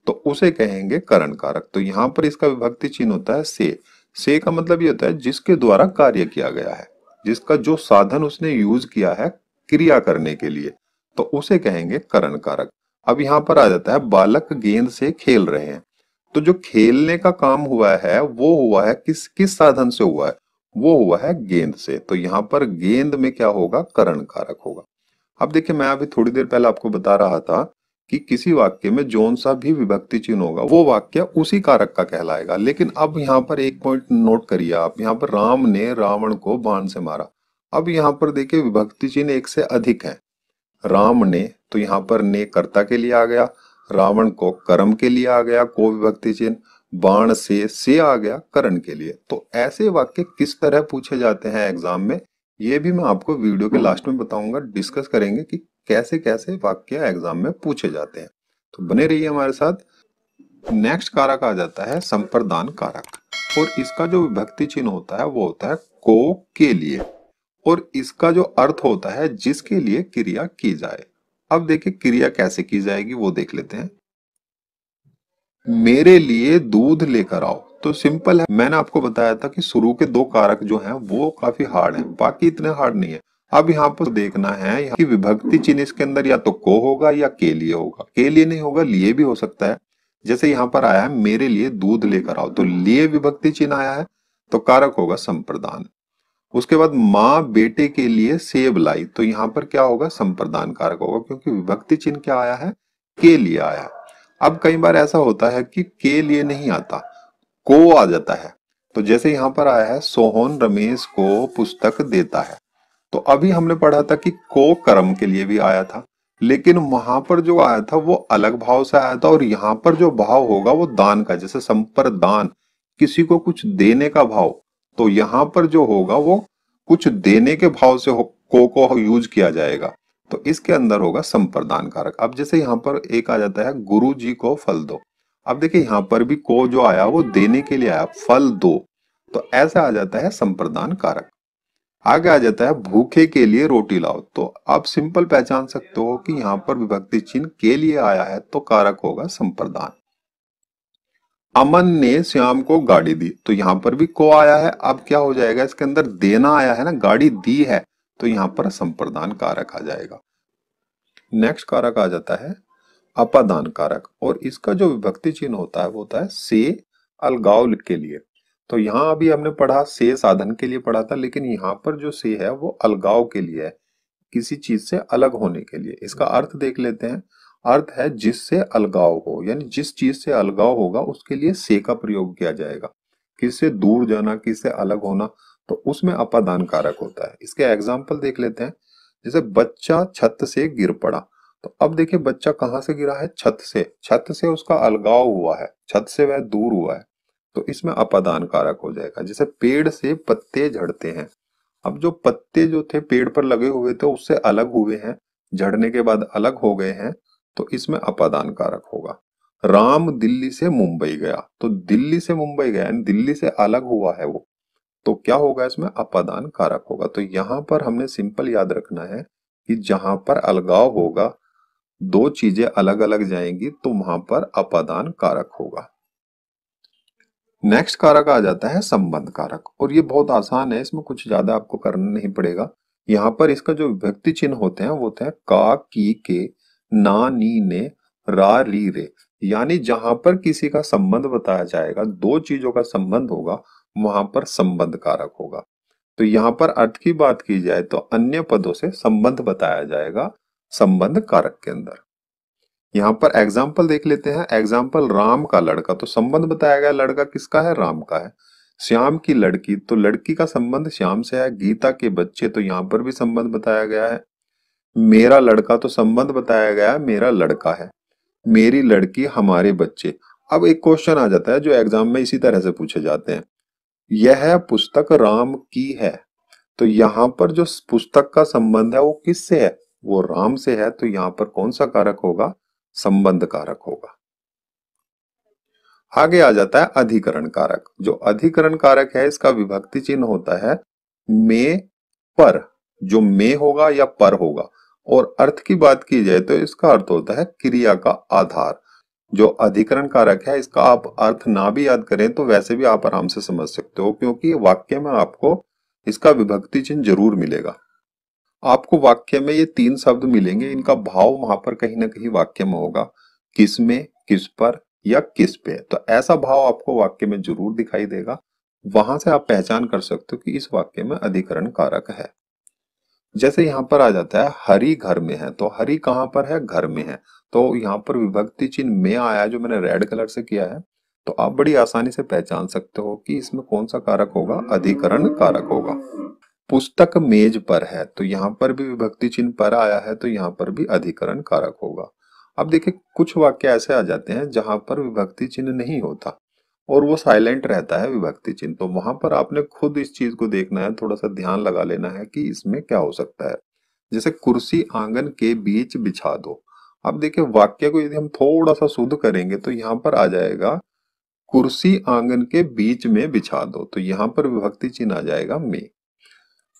तो उसे कहेंगे करण कारक तो यहां पर इसका विभक्ति चिन्ह होता है से से का मतलब ये होता है जिसके द्वारा कार्य किया गया है जिसका जो साधन उसने यूज किया है क्रिया करने के लिए तो उसे कहेंगे करण कारक अब यहाँ पर आ जाता है बालक गेंद से खेल रहे हैं तो जो खेलने का काम हुआ है वो हुआ है किस किस साधन से हुआ है वो हुआ है गेंद से तो यहाँ पर गेंद में क्या होगा करण कारक होगा अब देखिए मैं अभी थोड़ी देर पहले आपको बता रहा था कि किसी वाक्य में जोन सा भी विभक्ति चिन्ह होगा वो वाक्य उसी कारक का कहलाएगा लेकिन अब यहाँ पर एक पॉइंट नोट करिए आप यहाँ पर राम ने रावण को बाण से मारा अब यहाँ पर देखिए विभक्ति चिन्ह एक से अधिक है राम ने तो यहाँ पर ने कर्ता के लिए आ गया रावण को कर्म के लिए आ गया को विभक्ति चिन्ह बाण से से आ गया करण के लिए तो ऐसे वाक्य किस तरह पूछे जाते हैं एग्जाम में ये भी मैं आपको वीडियो के लास्ट में बताऊंगा डिस्कस करेंगे कि कैसे कैसे वाक्य एग्जाम में पूछे जाते हैं तो बने रहिए हमारे साथ नेक्स्ट कारक आ जाता है संप्रदान कारक और इसका जो विभक्ति चिन्ह होता है वो होता है को के लिए और इसका जो अर्थ होता है जिसके लिए क्रिया की जाए अब देखिए क्रिया कैसे की जाएगी वो देख लेते हैं मेरे लिए दूध लेकर आओ तो सिंपल है मैंने आपको बताया था कि शुरू के दो कारक जो हैं वो काफी हार्ड हैं बाकी इतने हार्ड नहीं है अब यहाँ पर देखना है कि विभक्ति चिन्ह इसके अंदर या तो को होगा या के लिए होगा के लिए नहीं होगा लिए भी हो सकता है जैसे यहाँ पर आया है मेरे लिए दूध लेकर आओ तो लिए विभक्ति चिन्ह आया है तो कारक होगा संप्रदान उसके बाद माँ बेटे के लिए सेब लाई तो यहाँ पर क्या होगा संप्रदान कारक होगा क्योंकि विभक्ति चिन्ह क्या आया है के लिए आया है अब कई बार ऐसा होता है कि के लिए नहीं आता को आ जाता है तो जैसे यहाँ पर आया है सोहन रमेश को पुस्तक देता है तो अभी हमने पढ़ा था कि को कर्म के लिए भी आया था लेकिन वहां पर जो आया था वो अलग भाव से आया था और यहाँ पर जो भाव होगा वो दान का जैसे संप्रदान किसी को कुछ देने का भाव तो यहाँ पर जो होगा वो कुछ देने के भाव से को को यूज किया जाएगा तो इसके अंदर होगा संप्रदान कारक अब जैसे यहाँ पर एक आ जाता है गुरु जी को फल दो अब देखिए यहां पर भी को जो आया वो देने के लिए आया फल दो तो ऐसा आ जाता है संप्रदान कारक आगे आ जाता है भूखे के लिए रोटी लाओ तो आप सिंपल पहचान सकते हो कि यहाँ पर विभक्ति चिन्ह के लिए आया है तो कारक होगा संप्रदान अमन ने श्याम को गाड़ी दी तो यहाँ पर भी को आया है अब क्या हो जाएगा इसके अंदर देना आया है ना गाड़ी दी है तो यहाँ पर संप्रदान कारक आ जाएगा नेक्स्ट कारक आ जाता है अपादान कारक और इसका जो विभक्ति चिन्ह होता है वो होता है से अलगाव के लिए तो यहाँ अभी हमने पढ़ा से साधन के लिए पढ़ा था लेकिन यहाँ पर जो से है वो अलगाव के लिए है किसी चीज से अलग होने के लिए इसका अर्थ देख लेते हैं अर्थ है जिससे अलगाव हो यानी जिस चीज से अलगाव होगा उसके लिए से का प्रयोग किया जाएगा किससे दूर जाना किससे अलग होना तो उसमें अपादान कारक होता है इसके एग्जाम्पल देख लेते हैं जैसे बच्चा छत से गिर पड़ा तो अब देखिए बच्चा कहाँ से गिरा है छत से छत से उसका अलगाव हुआ है छत से वह दूर हुआ है तो इसमें अपादान कारक हो जाएगा जैसे पेड़ से पत्ते झड़ते हैं अब जो पत्ते जो थे पेड़ पर लगे हुए थे उससे अलग हुए हैं झड़ने के बाद अलग हो गए हैं तो इसमें अपादान कारक होगा राम दिल्ली से मुंबई गया तो दिल्ली से मुंबई गया यानी दिल्ली से अलग हुआ है वो तो क्या होगा इसमें अपादान कारक होगा तो यहां पर हमने सिंपल याद रखना है कि जहां पर अलगाव होगा दो चीजें अलग अलग जाएंगी तो वहां पर अपादान कारक होगा नेक्स्ट कारक आ जाता है संबंध कारक और ये बहुत आसान है इसमें कुछ ज्यादा आपको करना नहीं पड़ेगा यहां पर इसका जो व्यक्ति चिन्ह होते हैं वो होते हैं का की के ना नी ने रा री रे यानी जहां पर किसी का संबंध बताया जाएगा दो चीजों का संबंध होगा वहां पर संबंध कारक होगा तो यहां पर अर्थ की बात की जाए तो अन्य पदों से संबंध बताया जाएगा संबंध कारक के अंदर यहां पर एग्जाम्पल देख लेते हैं एग्जाम्पल राम का लड़का तो संबंध बताया गया लड़का किसका है राम का है श्याम की लड़की तो लड़की का संबंध श्याम से है गीता के बच्चे तो यहां पर भी संबंध बताया गया है मेरा लड़का तो संबंध बताया गया मेरा लड़का है मेरी लड़की हमारे बच्चे अब एक क्वेश्चन आ जाता है जो एग्जाम में इसी तरह से पूछे जाते हैं यह पुस्तक राम की है तो यहाँ पर जो पुस्तक का संबंध है वो किससे है वो राम से है तो यहाँ पर कौन सा कारक होगा संबंध कारक होगा आगे आ जाता है अधिकरण कारक जो अधिकरण कारक है इसका विभक्ति चिन्ह होता है मे पर जो मे होगा या पर होगा और अर्थ की बात की जाए तो इसका अर्थ होता है क्रिया का आधार जो अधिकरण कारक है इसका आप अर्थ ना भी याद करें तो वैसे भी आप आराम से समझ सकते हो क्योंकि वाक्य में आपको इसका विभक्ति चिन्ह जरूर मिलेगा आपको वाक्य में ये तीन शब्द मिलेंगे इनका भाव वहां पर कहीं ना कहीं वाक्य में होगा किस में किस पर या किस पे तो ऐसा भाव आपको वाक्य में जरूर दिखाई देगा वहां से आप पहचान कर सकते हो कि इस वाक्य में अधिकरण कारक है जैसे यहाँ पर आ जाता है हरि घर में है तो हरि कहाँ पर है घर में है तो यहाँ पर विभक्ति चिन्ह में आया जो मैंने रेड कलर से किया है तो आप बड़ी आसानी से पहचान सकते हो कि इसमें कौन सा कारक होगा अधिकरण कारक होगा पुस्तक मेज पर है तो यहाँ पर भी विभक्ति चिन्ह पर आया है तो यहाँ पर भी अधिकरण कारक होगा अब देखिए कुछ वाक्य ऐसे आ जाते हैं जहां पर विभक्ति चिन्ह नहीं होता और वो साइलेंट रहता है विभक्ति चिन्ह तो वहां पर आपने खुद इस चीज को देखना है थोड़ा सा ध्यान लगा लेना है कि इसमें क्या हो सकता है जैसे कुर्सी आंगन के बीच बिछा दो अब देखिए वाक्य को यदि हम थोड़ा सा शुद्ध करेंगे तो यहाँ पर आ जाएगा कुर्सी आंगन के बीच में बिछा दो तो यहाँ पर विभक्ति चिन्ह आ जाएगा मे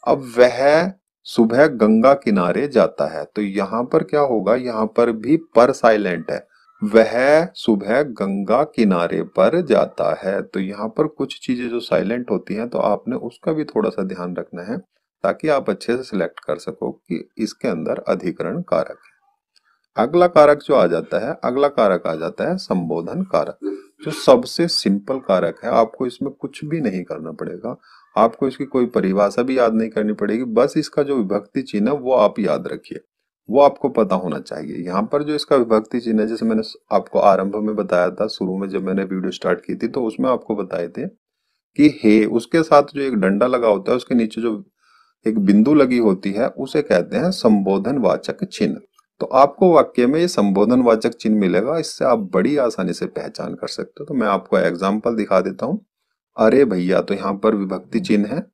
अब वह सुबह गंगा किनारे जाता है तो यहाँ पर क्या होगा यहाँ पर भी पर साइलेंट है वह सुबह गंगा किनारे पर जाता है तो यहाँ पर कुछ चीजें जो साइलेंट होती हैं तो आपने उसका भी थोड़ा सा ध्यान रखना है ताकि आप अच्छे से सिलेक्ट कर सको कि इसके अंदर अधिकरण कारक है अगला कारक जो आ जाता है अगला कारक आ जाता है संबोधन कारक जो सबसे सिंपल कारक है आपको इसमें कुछ भी नहीं करना पड़ेगा आपको इसकी कोई परिभाषा भी याद नहीं करनी पड़ेगी बस इसका जो विभक्ति चिन्ह है वो आप याद रखिए वो आपको पता होना चाहिए यहाँ पर जो इसका विभक्ति चिन्ह है जैसे मैंने आपको आरंभ में बताया था शुरू में जब मैंने वीडियो स्टार्ट की थी तो उसमें आपको बताए थे कि हे उसके साथ जो एक डंडा लगा होता है उसके नीचे जो एक बिंदु लगी होती है उसे कहते हैं संबोधन वाचक चिन्ह तो आपको वाक्य में ये संबोधन वाचक चिन्ह मिलेगा इससे आप बड़ी आसानी से पहचान कर सकते हो तो मैं आपको एग्जाम्पल दिखा देता हूं अरे भैया तो यहाँ पर विभक्ति चिन्ह है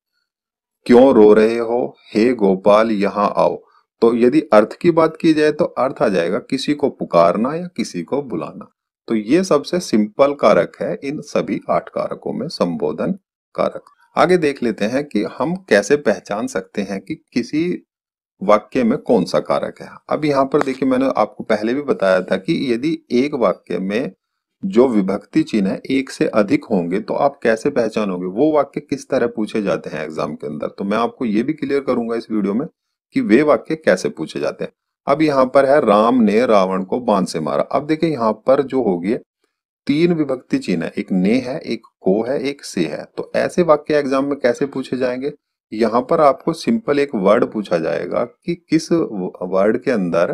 क्यों रो रहे हो हे गोपाल यहाँ आओ तो यदि अर्थ की बात की जाए तो अर्थ आ जाएगा किसी को पुकारना या किसी को बुलाना तो ये सबसे सिंपल कारक है इन सभी आठ कारकों में संबोधन कारक आगे देख लेते हैं कि हम कैसे पहचान सकते हैं कि किसी वाक्य में कौन सा कारक है अब यहाँ पर देखिए मैंने आपको पहले भी बताया था कि यदि एक वाक्य में जो विभक्ति चिन्ह है एक से अधिक होंगे तो आप कैसे पहचानोगे वो वाक्य किस तरह पूछे जाते हैं एग्जाम के अंदर तो मैं आपको ये भी क्लियर करूंगा इस वीडियो में कि वे वाक्य कैसे पूछे जाते हैं अब यहाँ पर है राम ने रावण को बांध से मारा अब देखिए यहाँ पर जो होगी तीन विभक्ति चिन्ह है एक ने है एक को है एक से है तो ऐसे वाक्य एग्जाम में कैसे पूछे जाएंगे यहाँ पर आपको सिंपल एक वर्ड पूछा जाएगा कि किस वर्ड के अंदर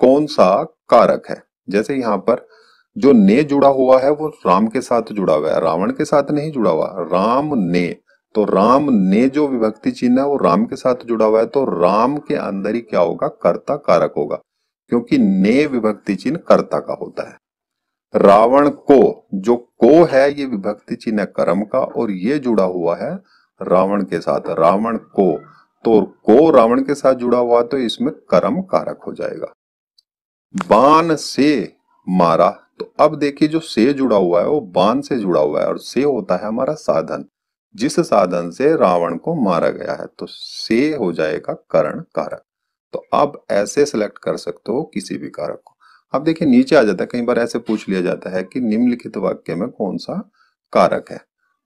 कौन सा कारक है जैसे यहाँ पर जो ने जुड़ा हुआ है वो राम के साथ जुड़ा हुआ है रावण के साथ नहीं जुड़ा हुआ राम ने तो राम ने जो विभक्ति चिन्ह है वो राम के साथ जुड़ा हुआ है तो राम के अंदर ही क्या होगा कर्ता कारक होगा क्योंकि ने विभक्ति चिन्ह कर्ता का होता है रावण को जो को है ये विभक्ति चिन्ह कर्म का और ये जुड़ा हुआ है रावण के साथ रावण को तो को रावण के साथ जुड़ा हुआ तो इसमें कर्म कारक हो जाएगा बाण से मारा तो अब देखिए जो से जुड़ा हुआ है वो बाण से जुड़ा हुआ है और से होता है हमारा साधन जिस साधन से रावण को मारा गया है तो से हो जाएगा करण कारक तो अब ऐसे सिलेक्ट कर सकते हो किसी भी कारक को अब देखिए नीचे आ जाता है कई बार ऐसे पूछ लिया जाता है कि निम्नलिखित वाक्य में कौन सा कारक है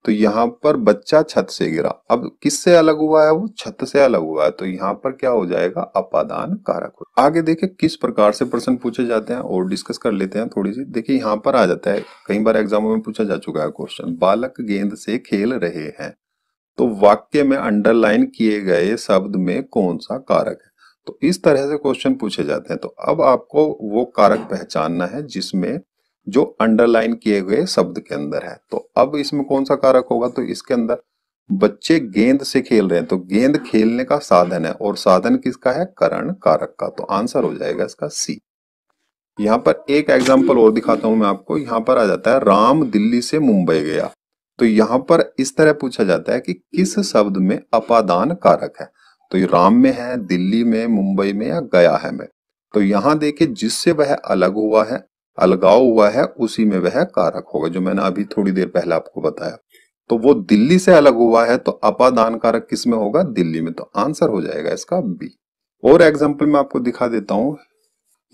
तो यहाँ पर बच्चा छत से गिरा अब किससे अलग हुआ है वो छत से अलग हुआ है तो यहाँ पर क्या हो जाएगा अपादान कारक आगे देखे किस प्रकार से प्रश्न पूछे जाते हैं और डिस्कस कर लेते हैं थोड़ी सी देखिए यहाँ पर आ जाता है कई बार एग्जाम में पूछा जा चुका है क्वेश्चन बालक गेंद से खेल रहे हैं तो वाक्य में अंडरलाइन किए गए शब्द में कौन सा कारक है तो इस तरह से क्वेश्चन पूछे जाते हैं तो अब आपको वो कारक पहचानना है जिसमें जो अंडरलाइन किए हुए शब्द के अंदर है तो अब इसमें कौन सा कारक होगा तो इसके अंदर बच्चे गेंद से खेल रहे हैं तो गेंद खेलने का साधन है और साधन किसका है करण कारक का तो आंसर हो जाएगा इसका सी यहाँ पर एक एग्जाम्पल और दिखाता हूं मैं आपको यहाँ पर आ जाता है राम दिल्ली से मुंबई गया तो यहाँ पर इस तरह पूछा जाता है कि किस शब्द में अपादान कारक है तो ये राम में है दिल्ली में मुंबई में या गया है में तो यहाँ देखिए जिससे वह अलग हुआ है अलगाव हुआ है उसी में वह कारक होगा जो मैंने अभी थोड़ी देर पहले आपको बताया तो वो दिल्ली से अलग हुआ है तो अपादान कारक किस में होगा दिल्ली में तो आंसर हो जाएगा इसका बी और एग्जाम्पल में आपको दिखा देता हूं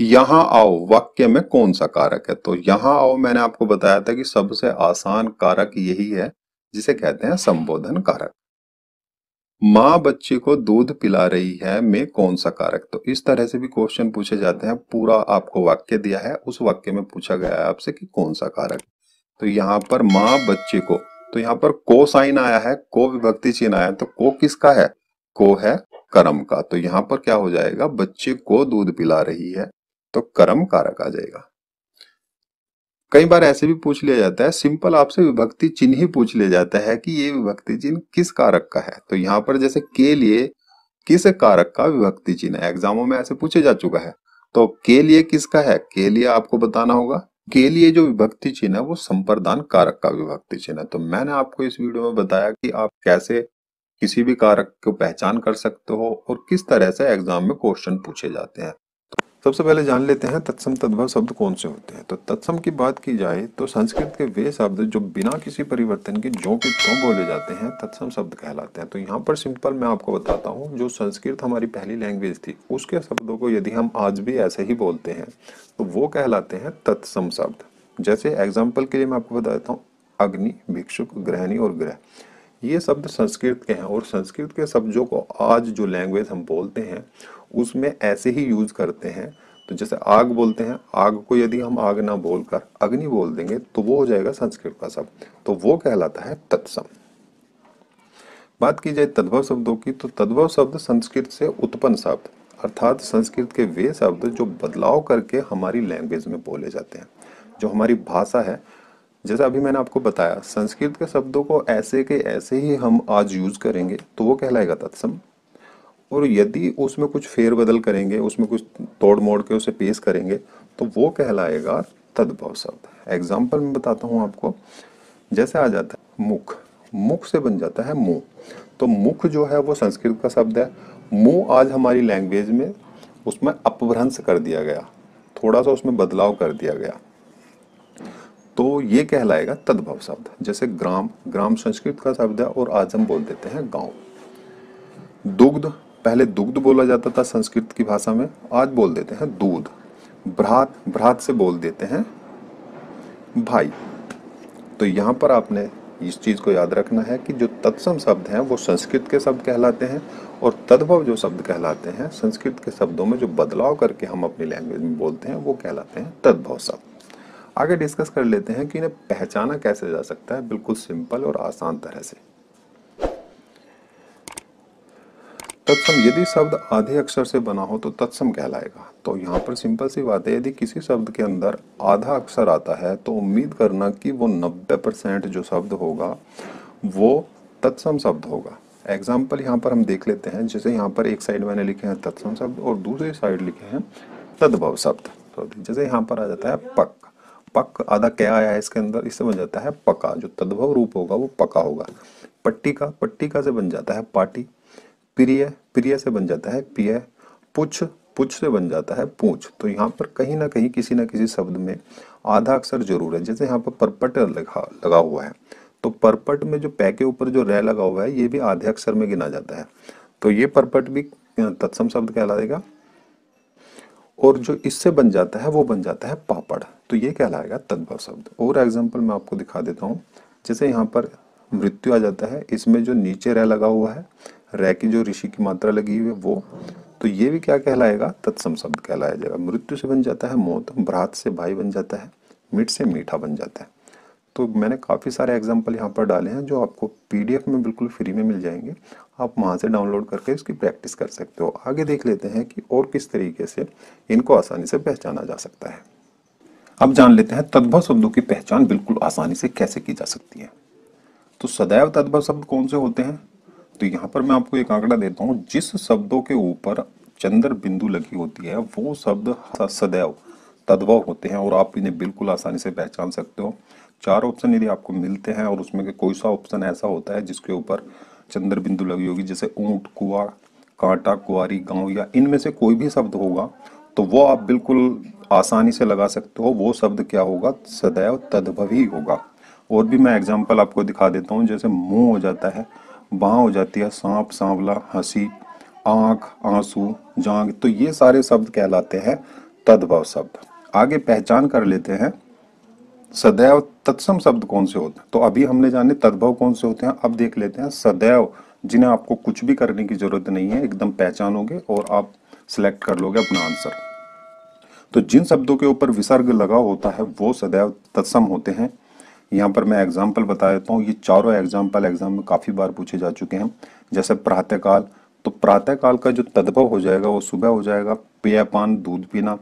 यहां आओ वाक्य में कौन सा कारक है तो यहां आओ मैंने आपको बताया था कि सबसे आसान कारक यही है जिसे कहते हैं संबोधन कारक माँ बच्चे को दूध पिला रही है में कौन सा कारक तो इस तरह से भी क्वेश्चन पूछे जाते हैं पूरा आपको वाक्य दिया है उस वाक्य में पूछा गया है आपसे कि कौन सा कारक तो यहाँ पर माँ बच्चे को तो यहाँ पर को साइन आया है को विभक्ति चिन्ह आया है तो को किसका है को है कर्म का तो यहाँ पर क्या हो जाएगा बच्चे को दूध पिला रही है तो कर्म कारक आ जाएगा कई बार ऐसे भी पूछ लिया जाता है सिंपल आपसे विभक्ति चिन्ह ही पूछ लिया जाता है कि ये विभक्ति चिन्ह किस कारक का है तो यहाँ पर जैसे के लिए किस कारक का विभक्ति चिन्ह है एग्जामों में ऐसे पूछे जा चुका है तो के लिए किसका है के लिए आपको बताना होगा के लिए जो विभक्ति चिन्ह है वो संप्रदान कारक का विभक्ति चिन्ह है तो मैंने आपको इस वीडियो में बताया कि आप कैसे किसी भी कारक को पहचान कर सकते हो और किस तरह से एग्जाम में क्वेश्चन पूछे जाते हैं सबसे पहले जान लेते हैं तत्सम तद्भव शब्द कौन से होते हैं तो तत्सम की बात की जाए तो संस्कृत के वे शब्द जो बिना किसी परिवर्तन के जो के क्यों बोले जाते हैं तत्सम शब्द कहलाते हैं तो यहाँ पर सिंपल मैं आपको बताता हूँ जो संस्कृत हमारी पहली लैंग्वेज थी उसके शब्दों को यदि हम आज भी ऐसे ही बोलते हैं तो वो कहलाते हैं तत्सम शब्द जैसे एग्जाम्पल के लिए मैं आपको बता देता हूँ अग्नि भिक्षुक ग्रहणी और ग्रह ये शब्द संस्कृत के हैं और संस्कृत के शब्दों को आज जो लैंग्वेज हम बोलते हैं उसमें ऐसे ही यूज करते हैं तो जैसे आग बोलते हैं आग को यदि हम आग ना बोलकर अग्नि बोल देंगे तो वो हो जाएगा संस्कृत का शब्द तो वो कहलाता है तत्सम बात की जाए तद्भव शब्दों की तो तद्भव शब्द संस्कृत से उत्पन्न शब्द अर्थात संस्कृत के वे शब्द जो बदलाव करके हमारी लैंग्वेज में बोले जाते हैं जो हमारी भाषा है जैसे अभी मैंने आपको बताया संस्कृत के शब्दों को ऐसे के ऐसे ही हम आज यूज करेंगे तो वो कहलाएगा तत्सम और यदि उसमें कुछ फेरबदल करेंगे उसमें कुछ तोड़ मोड़ के उसे पेश करेंगे तो वो कहलाएगा तद्भव शब्द एग्जाम्पल मैं बताता हूँ आपको जैसे आ जाता है मुख मुख से बन जाता है मुंह तो मुख जो है वो संस्कृत का शब्द है मुंह आज हमारी लैंग्वेज में उसमें अपभ्रंश कर दिया गया थोड़ा सा उसमें बदलाव कर दिया गया तो ये कहलाएगा तद्भव शब्द जैसे ग्राम ग्राम संस्कृत का शब्द है और आज हम बोल देते हैं गांव दुग्ध पहले दुग्ध बोला जाता था संस्कृत की भाषा में आज बोल देते हैं दूध भ्रात भ्रात से बोल देते हैं भाई तो यहां पर आपने इस चीज़ को याद रखना है कि जो तत्सम शब्द हैं वो संस्कृत के शब्द कहलाते हैं और तद्भव जो शब्द कहलाते हैं संस्कृत के शब्दों में जो बदलाव करके हम अपनी लैंग्वेज में बोलते हैं वो कहलाते हैं तद्भव शब्द आगे डिस्कस कर लेते हैं कि इन्हें पहचाना कैसे जा सकता है बिल्कुल सिंपल और आसान तरह से तत्सम यदि शब्द आधे अक्षर से बना हो तो तत्सम कहलाएगा तो यहाँ पर सिंपल सी बात है यदि किसी शब्द के अंदर आधा अक्षर आता है तो उम्मीद करना कि वो 90 परसेंट जो शब्द होगा वो तत्सम शब्द होगा एग्जाम्पल यहाँ पर हम देख लेते हैं जैसे यहाँ पर एक साइड मैंने लिखे हैं तत्सम शब्द और दूसरी साइड लिखे हैं तद्भव शब्द तो जैसे यहाँ पर आ जाता है पक पक आधा क्या आया है इसके अंदर इससे बन जाता है पका जो तद्भव रूप होगा वो पका होगा पट्टी का पट्टी का से बन जाता है पाटी प्रिय प्रिय से बन जाता है पिय पुछ पुछ से बन जाता है पूछ तो यहाँ पर कहीं ना कहीं किसी ना किसी शब्द में आधा अक्षर जरूर है जैसे यहाँ पर परपट लगा लगा हुआ है तो परपट में जो पै के ऊपर जो रह लगा हुआ है ये भी आधे अक्षर में गिना जाता है तो ये परपट भी तत्सम शब्द कहलाएगा और जो इससे बन जाता है वो बन जाता है पापड़ तो ये कहलाएगा तद्भव शब्द और एग्जाम्पल मैं आपको दिखा देता हूँ जैसे यहाँ पर मृत्यु आ जाता है इसमें जो नीचे रह लगा हुआ है रह की जो ऋषि की मात्रा लगी हुई है वो तो ये भी क्या कहलाएगा तत्सम शब्द कहलाया जाएगा मृत्यु से बन जाता है मौत भ्रात से भाई बन जाता है मिठ से मीठा बन जाता है तो मैंने काफ़ी सारे एग्जाम्पल यहाँ पर डाले हैं जो आपको पीडीएफ में बिल्कुल फ्री में मिल जाएंगे आप वहाँ से डाउनलोड करके इसकी प्रैक्टिस कर सकते हो आगे देख लेते हैं कि और किस तरीके से इनको आसानी से पहचाना जा सकता है अब जान लेते हैं तद्भव शब्दों की पहचान बिल्कुल आसानी से कैसे की जा सकती है तो सदैव तद्भव शब्द कौन से होते हैं तो यहाँ पर मैं आपको एक आंकड़ा देता हूँ जिस शब्दों के ऊपर चंद्र बिंदु लगी होती है वो शब्द सदैव तद्भव होते हैं और आप इन्हें बिल्कुल आसानी से पहचान सकते हो चार ऑप्शन यदि आपको मिलते हैं और उसमें कोई सा ऑप्शन ऐसा होता है जिसके ऊपर चंद्र बिंदु लगी होगी जैसे ऊँट कुआ कांटा कुआरी गांव या इनमें से कोई भी शब्द होगा तो वो आप बिल्कुल आसानी से लगा सकते हो वो शब्द क्या होगा सदैव तद्भवी होगा और भी मैं एग्जाम्पल आपको दिखा देता हूँ जैसे मुँह हो जाता है बाँ हो जाती है सांप सांवला हंसी आँख आंसू जांग तो ये सारे शब्द कहलाते हैं तद्भव शब्द आगे पहचान कर लेते हैं सदैव तत्सम शब्द कौन से होते हैं तो अभी हमने जाने तद्भव कौन से होते हैं अब देख लेते हैं सदैव जिन्हें आपको कुछ भी करने की जरूरत नहीं है एकदम पहचानोगे और आप सिलेक्ट कर लोगे अपना आंसर तो जिन शब्दों के ऊपर विसर्ग लगा होता है वो सदैव तत्सम होते हैं यहाँ पर मैं एग्जाम्पल बता देता हूँ ये चारों एग्जाम्पल एग्जाम में काफ़ी बार पूछे जा चुके हैं जैसे प्रातःकाल तो प्रातःकाल का जो तद्भव हो जाएगा वो सुबह हो जाएगा पान दूध पीना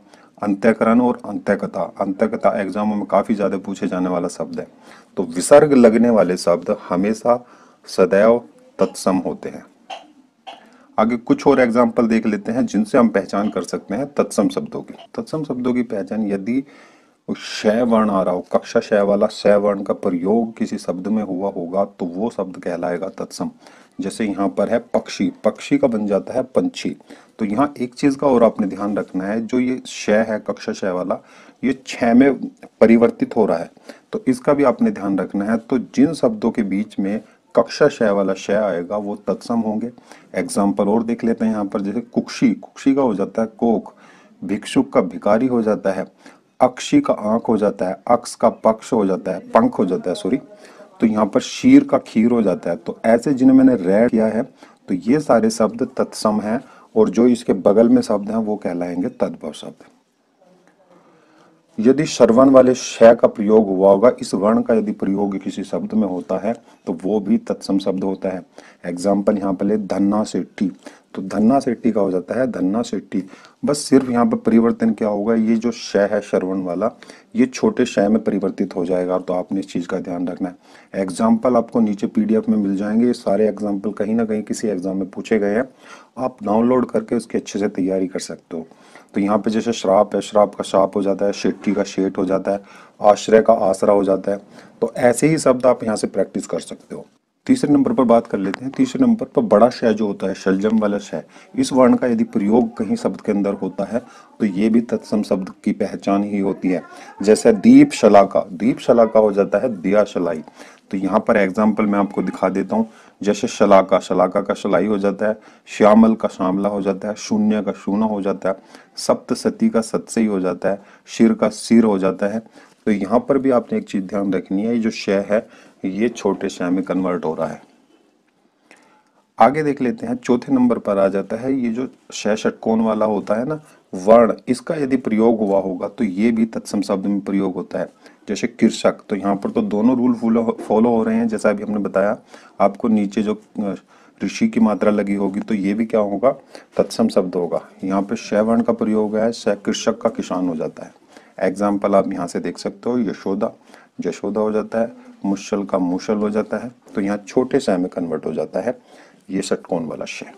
अंत्यकरण और अंत्यकथा अंत्यकथा एग्जामों में काफी ज्यादा पूछे जाने वाला शब्द है तो विसर्ग लगने वाले शब्द हमेशा सदैव तत्सम होते हैं आगे कुछ और एग्जाम्पल देख लेते हैं जिनसे हम पहचान कर सकते हैं तत्सम शब्दों की तत्सम शब्दों की पहचान यदि शय वर्ण आ रहा हो कक्षा शय वाला शय वर्ण का प्रयोग किसी शब्द में हुआ होगा तो वो शब्द कहलाएगा तत्सम जैसे यहाँ पर है पक्षी पक्षी का बन जाता है पंछी तो यहाँ एक चीज़ का और आपने ध्यान रखना है जो ये शय है कक्षा शय वाला ये छ में परिवर्तित हो रहा है तो इसका भी आपने ध्यान रखना है तो जिन शब्दों के बीच में कक्षा शय वाला शय आएगा वो तत्सम होंगे एग्जाम्पल और देख लेते हैं यहाँ पर जैसे कुक्षी कुक्षी का हो जाता है कोक भिक्षुक का भिकारी हो जाता है अक्षी का आंख हो जाता है अक्ष का पक्ष हो जाता है पंख हो जाता है सॉरी तो यहाँ पर शीर का खीर हो जाता है तो ऐसे जिन्हें मैंने रेड किया है तो ये सारे शब्द तत्सम हैं और जो इसके बगल में शब्द हैं वो कहलाएंगे तद्भव शब्द यदि श्रवण वाले शय का प्रयोग हुआ होगा इस वर्ण का यदि प्रयोग किसी शब्द में होता है तो वो भी तत्सम शब्द होता है एग्जाम्पल यहाँ पर ले धन्ना सेठी तो धन्ना सेट्टी का हो जाता है धन्ना सेट्टी बस सिर्फ यहाँ पर परिवर्तन क्या होगा ये जो शय है श्रवण वाला ये छोटे शय में परिवर्तित हो जाएगा तो आपने इस चीज़ का ध्यान रखना है एग्जाम्पल आपको नीचे पीडीएफ में मिल जाएंगे ये सारे एग्जाम्पल कहीं ना कहीं किसी एग्जाम में पूछे गए हैं आप डाउनलोड करके उसकी अच्छे से तैयारी कर सकते हो तो यहाँ पे जैसे श्राप है श्राप का शाप हो जाता है शेट्टी का शेट हो जाता है आश्रय का आसरा हो जाता है तो ऐसे ही शब्द आप यहाँ से प्रैक्टिस कर सकते हो तीसरे नंबर पर बात कर लेते हैं तीसरे नंबर पर बड़ा शय जो होता है शलजम वाला शय इस वर्ण का यदि प्रयोग कहीं शब्द के अंदर होता है तो ये भी तत्सम शब्द की पहचान ही होती है जैसे दीप शलाका दीप शलाका हो जाता है दिया शलाई तो यहाँ पर एग्जाम्पल मैं आपको दिखा देता हूँ जैसे शलाका शलाका का शलाई हो जाता है श्यामल का श्यामला हो जाता है शून्य का शून्य हो जाता है सप्त सती का सत्सई हो जाता है शिर का सिर हो जाता है तो यहाँ पर भी आपने एक चीज़ ध्यान रखनी है ये जो शय है ये छोटे शय में कन्वर्ट हो रहा है आगे देख लेते हैं चौथे नंबर पर आ जाता है ये जो शय षटकोण वाला होता है ना वर्ण इसका यदि प्रयोग हुआ होगा तो ये भी तत्सम शब्द में प्रयोग होता है जैसे कृषक तो यहाँ पर तो दोनों रूल फॉलो हो रहे हैं जैसा अभी हमने बताया आपको नीचे जो ऋषि की मात्रा लगी होगी तो ये भी क्या होगा तत्सम शब्द होगा यहाँ शय शैवर्ण का प्रयोग है शय कृषक का किसान हो जाता है एग्जाम्पल आप यहाँ से देख सकते हो यशोदा यशोदा हो जाता है मुशल का मुशल हो जाता है तो यहाँ छोटे से में कन्वर्ट हो जाता है ये सटकोन वाला शय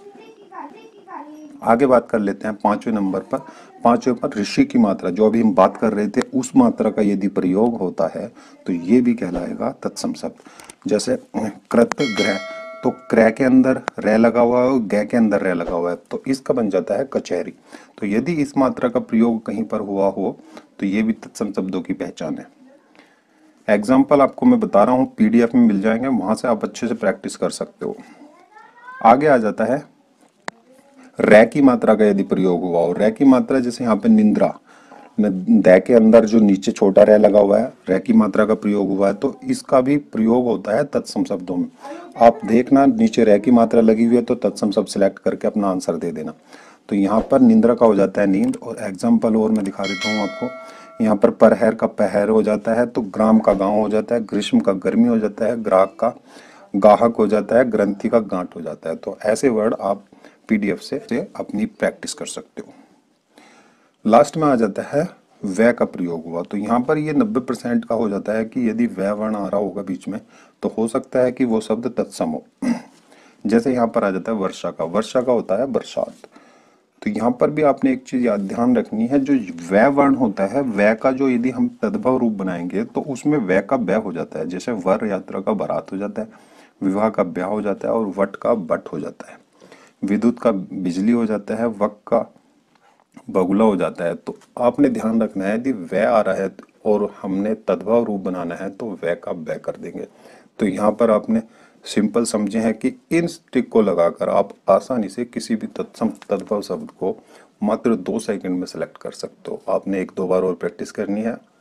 आगे बात कर लेते हैं पांचवें नंबर पर पांचवें पर ऋषि की मात्रा जो अभी हम बात कर रहे थे उस मात्रा का यदि प्रयोग होता है तो ये भी कहलाएगा तत्सम शब्द जैसे कृत ग्रह तो क्रय के अंदर रह लगा हुआ है और गय के अंदर रह लगा हुआ है तो इसका बन जाता है कचहरी तो यदि इस मात्रा का प्रयोग कहीं पर हुआ हो तो ये भी तत्सम शब्दों की पहचान है एग्जाम्पल आपको मैं बता रहा हूँ पीडीएफ में मिल जाएंगे वहाँ से आप अच्छे से प्रैक्टिस कर सकते हो आगे आ जाता है रै की मात्रा का यदि प्रयोग हुआ हो रै की मात्रा जैसे यहाँ पे निंद्रा दै के अंदर जो नीचे छोटा रै लगा हुआ है रै की मात्रा का प्रयोग हुआ है तो इसका भी प्रयोग होता है तत्सम शब्दों में आप देखना नीचे रै की मात्रा लगी हुई है तो तत्सम शब्द सिलेक्ट करके अपना आंसर दे देना तो यहाँ पर निंद्रा का हो जाता है नींद और एग्जाम्पल और मैं दिखा देता हूँ आपको यहाँ पर परहर का पहर हो जाता है तो ग्राम का गांव हो जाता है ग्रीष्म का गर्मी हो जाता है ग्राहक का गाहक हो जाता है ग्रंथि का गांठ हो जाता है तो ऐसे वर्ड आप पीडीएफ से अपनी प्रैक्टिस कर सकते हो लास्ट में आ जाता है वह का प्रयोग हुआ तो यहाँ पर ये 90 परसेंट का हो जाता है कि यदि वह वर्ण आ रहा होगा बीच में तो हो सकता है कि वो शब्द तत्सम हो जैसे यहाँ पर आ जाता है वर्षा का वर्षा का होता है बरसात तो यहाँ पर भी आपने एक चीज याद ध्यान रखनी है जो वै वर्ण होता है वै का जो यदि हम तद्भव रूप बनाएंगे तो उसमें वै का बै हो जाता है जैसे वर यात्रा का बरात हो जाता है विवाह का ब्याह हो जाता है और वट का बट हो जाता है विद्युत का बिजली हो जाता है वक का बगुला हो जाता है तो आपने ध्यान रखना है यदि वै आ रहा है और हमने तद्भव रूप बनाना है तो वै का वै कर देंगे तो यहाँ पर आपने सिंपल समझे हैं कि इन स्टिक को लगाकर आप आसानी से किसी भी तत्सम तद्भव शब्द को मात्र दो सेकंड में सेलेक्ट कर सकते हो आपने एक दो बार और प्रैक्टिस करनी है